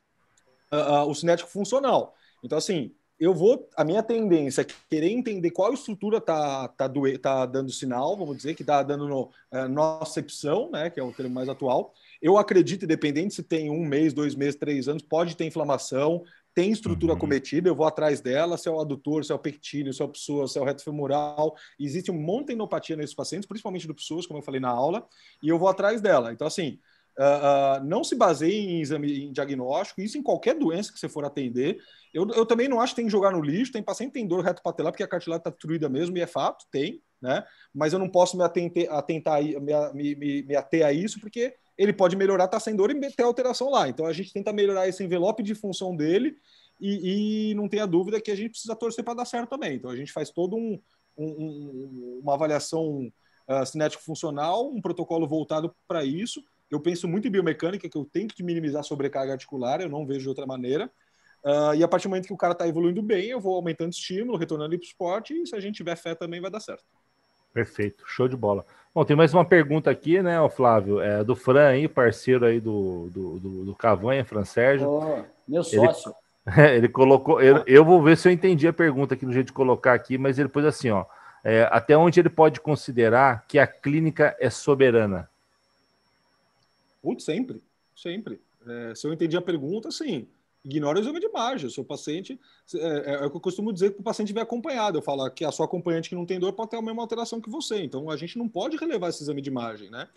Speaker 2: uh, uh, o cinético funcional. Então, assim, eu vou. A minha tendência é querer entender qual estrutura tá, tá, tá dando sinal, vamos dizer, que tá dando no, é, nocepção, né? Que é o termo mais atual. Eu acredito, independente se tem um mês, dois meses, três anos, pode ter inflamação, tem estrutura uhum. cometida, eu vou atrás dela, se é o adutor, se é o pectíneo, é se é o psoas, se é o reto femoral. Existe um monte de inopatia nesses pacientes, principalmente do psoas, como eu falei na aula, e eu vou atrás dela. Então, assim, Uh, não se baseie em exame, em diagnóstico, isso em qualquer doença que você for atender. Eu, eu também não acho que tem que jogar no lixo, tem paciente que tem dor reto patelar porque a cartilagem está destruída mesmo, e é fato, tem, né? Mas eu não posso me atentar, me, me, me ater a isso, porque ele pode melhorar, está sem dor e ter alteração lá. Então a gente tenta melhorar esse envelope de função dele, e, e não tenha dúvida que a gente precisa torcer para dar certo também. Então a gente faz todo um, um, um uma avaliação uh, ah, cinético funcional, um protocolo voltado para isso eu penso muito em biomecânica, que eu tenho que minimizar a sobrecarga articular, eu não vejo de outra maneira. Uh, e a partir do momento que o cara está evoluindo bem, eu vou aumentando o estímulo, retornando ele para o esporte, e se a gente tiver fé também vai dar certo.
Speaker 1: Perfeito, show de bola. Bom, tem mais uma pergunta aqui, né, Flávio, é, do Fran aí, parceiro aí do, do, do, do Cavanha, Fran Sérgio. Oh,
Speaker 3: meu sócio.
Speaker 1: Ele, ele colocou, eu, eu, vou ver se eu entendi a pergunta aqui no jeito de colocar aqui, mas ele pôs assim, ó, é, até onde ele pode considerar que a clínica é soberana?
Speaker 2: Putz, sempre, sempre. É, se eu entendi a pergunta, sim. Ignora o exame de imagem. O seu paciente. É, é, é, o que eu costumo dizer que o paciente vem acompanhado. Eu falo ah, que a sua acompanhante que não tem dor pode ter a mesma alteração que você. Então a gente não pode relevar esse exame de imagem, né?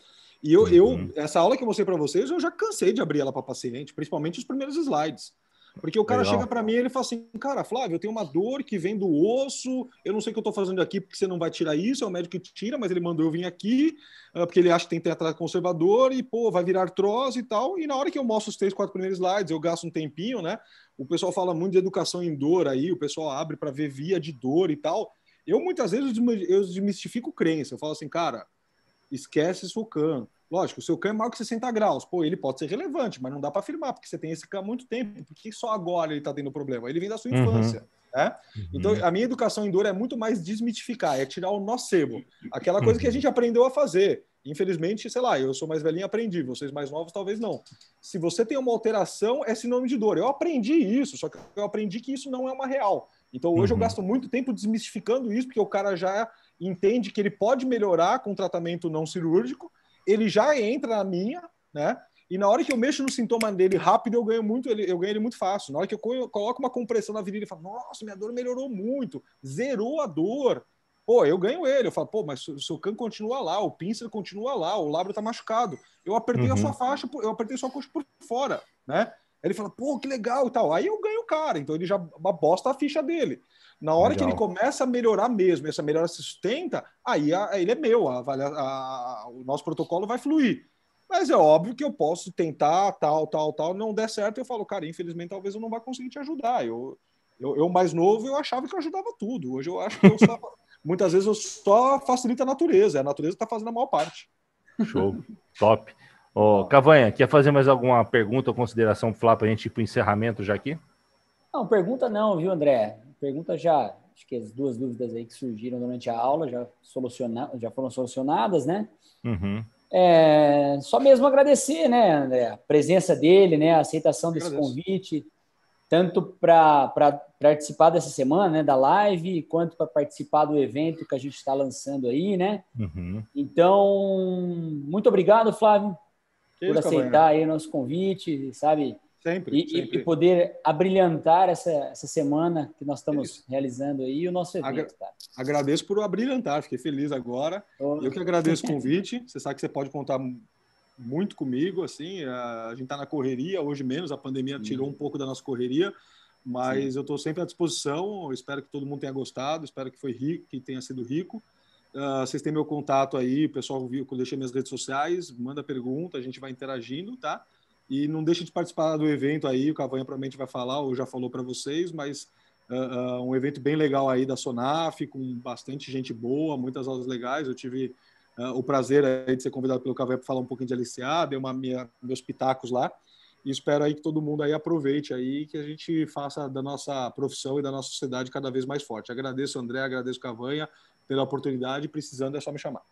Speaker 2: E eu, uhum. eu essa aula que eu mostrei para vocês, eu já cansei de abrir ela para paciente, principalmente os primeiros slides. Porque o cara Legal. chega para mim e ele fala assim: Cara, Flávio, eu tenho uma dor que vem do osso, eu não sei o que eu estou fazendo aqui porque você não vai tirar isso. É o médico que tira, mas ele mandou eu vir aqui ah, porque ele acha que tem teatro conservador e, pô, vai virar artrose e tal. E na hora que eu mostro os três, quatro primeiros slides, eu gasto um tempinho, né? O pessoal fala muito de educação em dor aí, o pessoal abre para ver via de dor e tal. Eu muitas vezes eu desmistifico crença. Eu falo assim, cara, esquece Socan. Lógico, o seu cã é maior que 60 graus. Pô, ele pode ser relevante, mas não dá para afirmar, porque você tem esse cã há muito tempo. Por que só agora ele está tendo problema? Ele vem da sua uhum. infância. Né? Uhum. Então, a minha educação em dor é muito mais desmitificar, é tirar o nocebo. Aquela coisa uhum. que a uhum. gente aprendeu a fazer. Infelizmente, sei lá, eu sou mais velhinho, aprendi. Vocês mais novos, talvez não. Se você tem uma alteração, é sinônimo de dor. Eu aprendi isso, só que eu aprendi que isso não é uma real. Então, hoje eu uhum. gasto muito tempo desmistificando isso, porque o cara já entende que ele pode melhorar com tratamento não cirúrgico, ele já entra na minha, né? E na hora que eu mexo no sintoma dele rápido, eu ganho muito, ele, eu ganho ele muito fácil. Na hora que eu coloco uma compressão na virilha ele fala: nossa, minha dor melhorou muito, zerou a dor. Pô, eu ganho ele. Eu falo, pô, mas o seu can continua lá, o pincel continua lá, o lábio tá machucado. Eu apertei uhum. a sua faixa, eu apertei a sua coxa por fora, né? Ele fala, pô, que legal e tal. Aí eu ganho o cara, então ele já bosta é a ficha dele. Na hora Legal. que ele começa a melhorar mesmo, essa melhora se sustenta, aí a, ele é meu, a, a, o nosso protocolo vai fluir. Mas é óbvio que eu posso tentar tal, tal, tal, não der certo, eu falo, cara, infelizmente talvez eu não vá conseguir te ajudar. Eu, eu, eu mais novo, eu achava que eu ajudava tudo. Hoje eu acho que eu só, muitas vezes eu só facilito a natureza, a natureza está fazendo a maior parte. Show,
Speaker 1: top. Ô, Cavanha, quer fazer mais alguma pergunta ou consideração para a gente ir para o encerramento já aqui?
Speaker 3: Não, pergunta não, viu, André? pergunta já, acho que as duas dúvidas aí que surgiram durante a aula já, soluciona, já foram solucionadas, né? Uhum. É, só mesmo agradecer, né, André, a presença dele, né, a aceitação desse Agradeço. convite, tanto para participar dessa semana, né, da live, quanto para participar do evento que a gente está lançando aí, né? Uhum. Então, muito obrigado, Flávio,
Speaker 2: que por aceitar
Speaker 3: aí o nosso convite, sabe? Sempre e, sempre. e poder abrilhantar essa, essa semana que nós estamos é realizando aí o nosso evento. Agra Agradeço
Speaker 2: por abrilhantar, fiquei feliz agora. Oh. Eu que agradeço o convite. Você sabe que você pode contar muito comigo, assim. A, gente está na correria, hoje menos, a pandemia tirou uhum. um pouco da nossa correria, mas Sim. eu estou sempre à disposição. espero que todo mundo tenha gostado, espero que foi rico, que tenha sido rico. Uh, vocês têm meu contato aí, o pessoal viu que eu deixei minhas redes sociais, manda pergunta, a gente vai interagindo, tá? E não deixe de participar do evento aí, o Cavanha provavelmente vai falar, ou já falou para vocês, mas uh, uh, um evento bem legal aí da Sonaf, com bastante gente boa, muitas aulas legais. Eu tive uh, o prazer aí de ser convidado pelo Cavanha para falar um pouquinho de LCA, dei uma minha, meus pitacos lá. E espero aí que todo mundo aí aproveite aí, que a gente faça da nossa profissão e da nossa sociedade cada vez mais forte. Agradeço, André, agradeço, Cavanha, pela oportunidade. Precisando é só me chamar.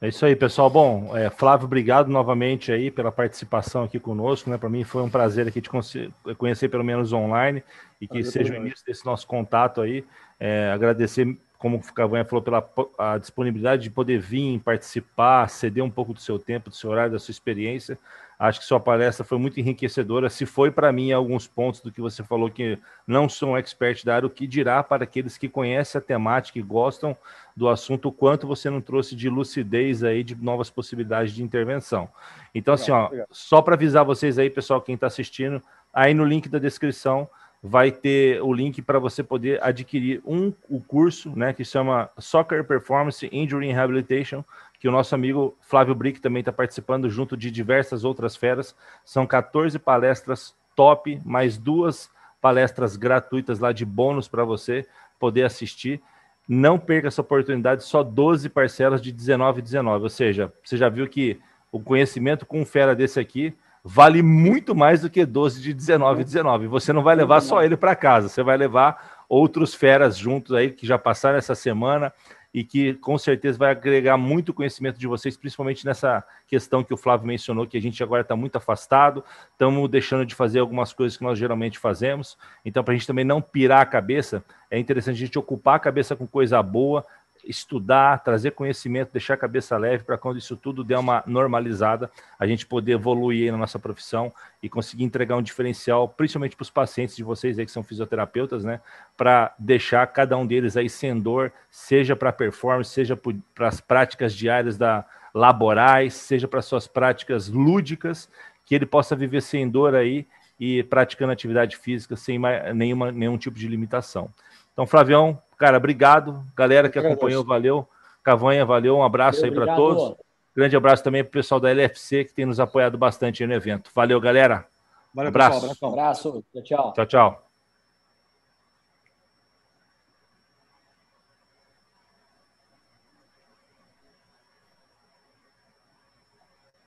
Speaker 1: É isso aí, pessoal. Bom, é, Flávio, obrigado novamente aí pela participação aqui conosco. Né? Para mim foi um prazer aqui te conhecer, pelo menos online, e que seja o início desse nosso contato aí. É, agradecer, como o Cavanha falou, pela a disponibilidade de poder vir, participar, ceder um pouco do seu tempo, do seu horário, da sua experiência. Acho que sua palestra foi muito enriquecedora. Se foi para mim alguns pontos do que você falou que não sou um expert da área, o que dirá para aqueles que conhecem a temática e gostam do assunto, o quanto você não trouxe de lucidez aí de novas possibilidades de intervenção. Então, assim, ó, só para avisar vocês aí, pessoal, quem está assistindo, aí no link da descrição vai ter o link para você poder adquirir um o curso, né, que chama Soccer Performance Injury Rehabilitation que o nosso amigo Flávio Brick também está participando, junto de diversas outras feras. São 14 palestras top, mais duas palestras gratuitas lá de bônus para você poder assistir. Não perca essa oportunidade, só 12 parcelas de 19,19. 19. Ou seja, você já viu que o conhecimento com um fera desse aqui vale muito mais do que 12 de 19,19. 19. Você não vai levar só ele para casa, você vai levar outros feras juntos aí que já passaram essa semana e que com certeza vai agregar muito conhecimento de vocês, principalmente nessa questão que o Flávio mencionou, que a gente agora está muito afastado, estamos deixando de fazer algumas coisas que nós geralmente fazemos. Então, para a gente também não pirar a cabeça, é interessante a gente ocupar a cabeça com coisa boa, estudar, trazer conhecimento, deixar a cabeça leve para quando isso tudo der uma normalizada, a gente poder evoluir na nossa profissão e conseguir entregar um diferencial, principalmente para os pacientes de vocês aí que são fisioterapeutas, né? Para deixar cada um deles aí sem dor, seja para performance, seja para as práticas diárias da laborais, seja para suas práticas lúdicas, que ele possa viver sem dor aí e praticando atividade física sem nenhuma, nenhum tipo de limitação. Então, Flavião, cara, obrigado. Galera que acompanhou, valeu. Cavanha, valeu. Um abraço aí para todos. Grande abraço também para o pessoal da LFC que tem nos apoiado bastante no evento. Valeu, galera. Valeu, abraço. Pessoal,
Speaker 3: abraço. abraço. Tchau, tchau.
Speaker 1: Tchau, tchau.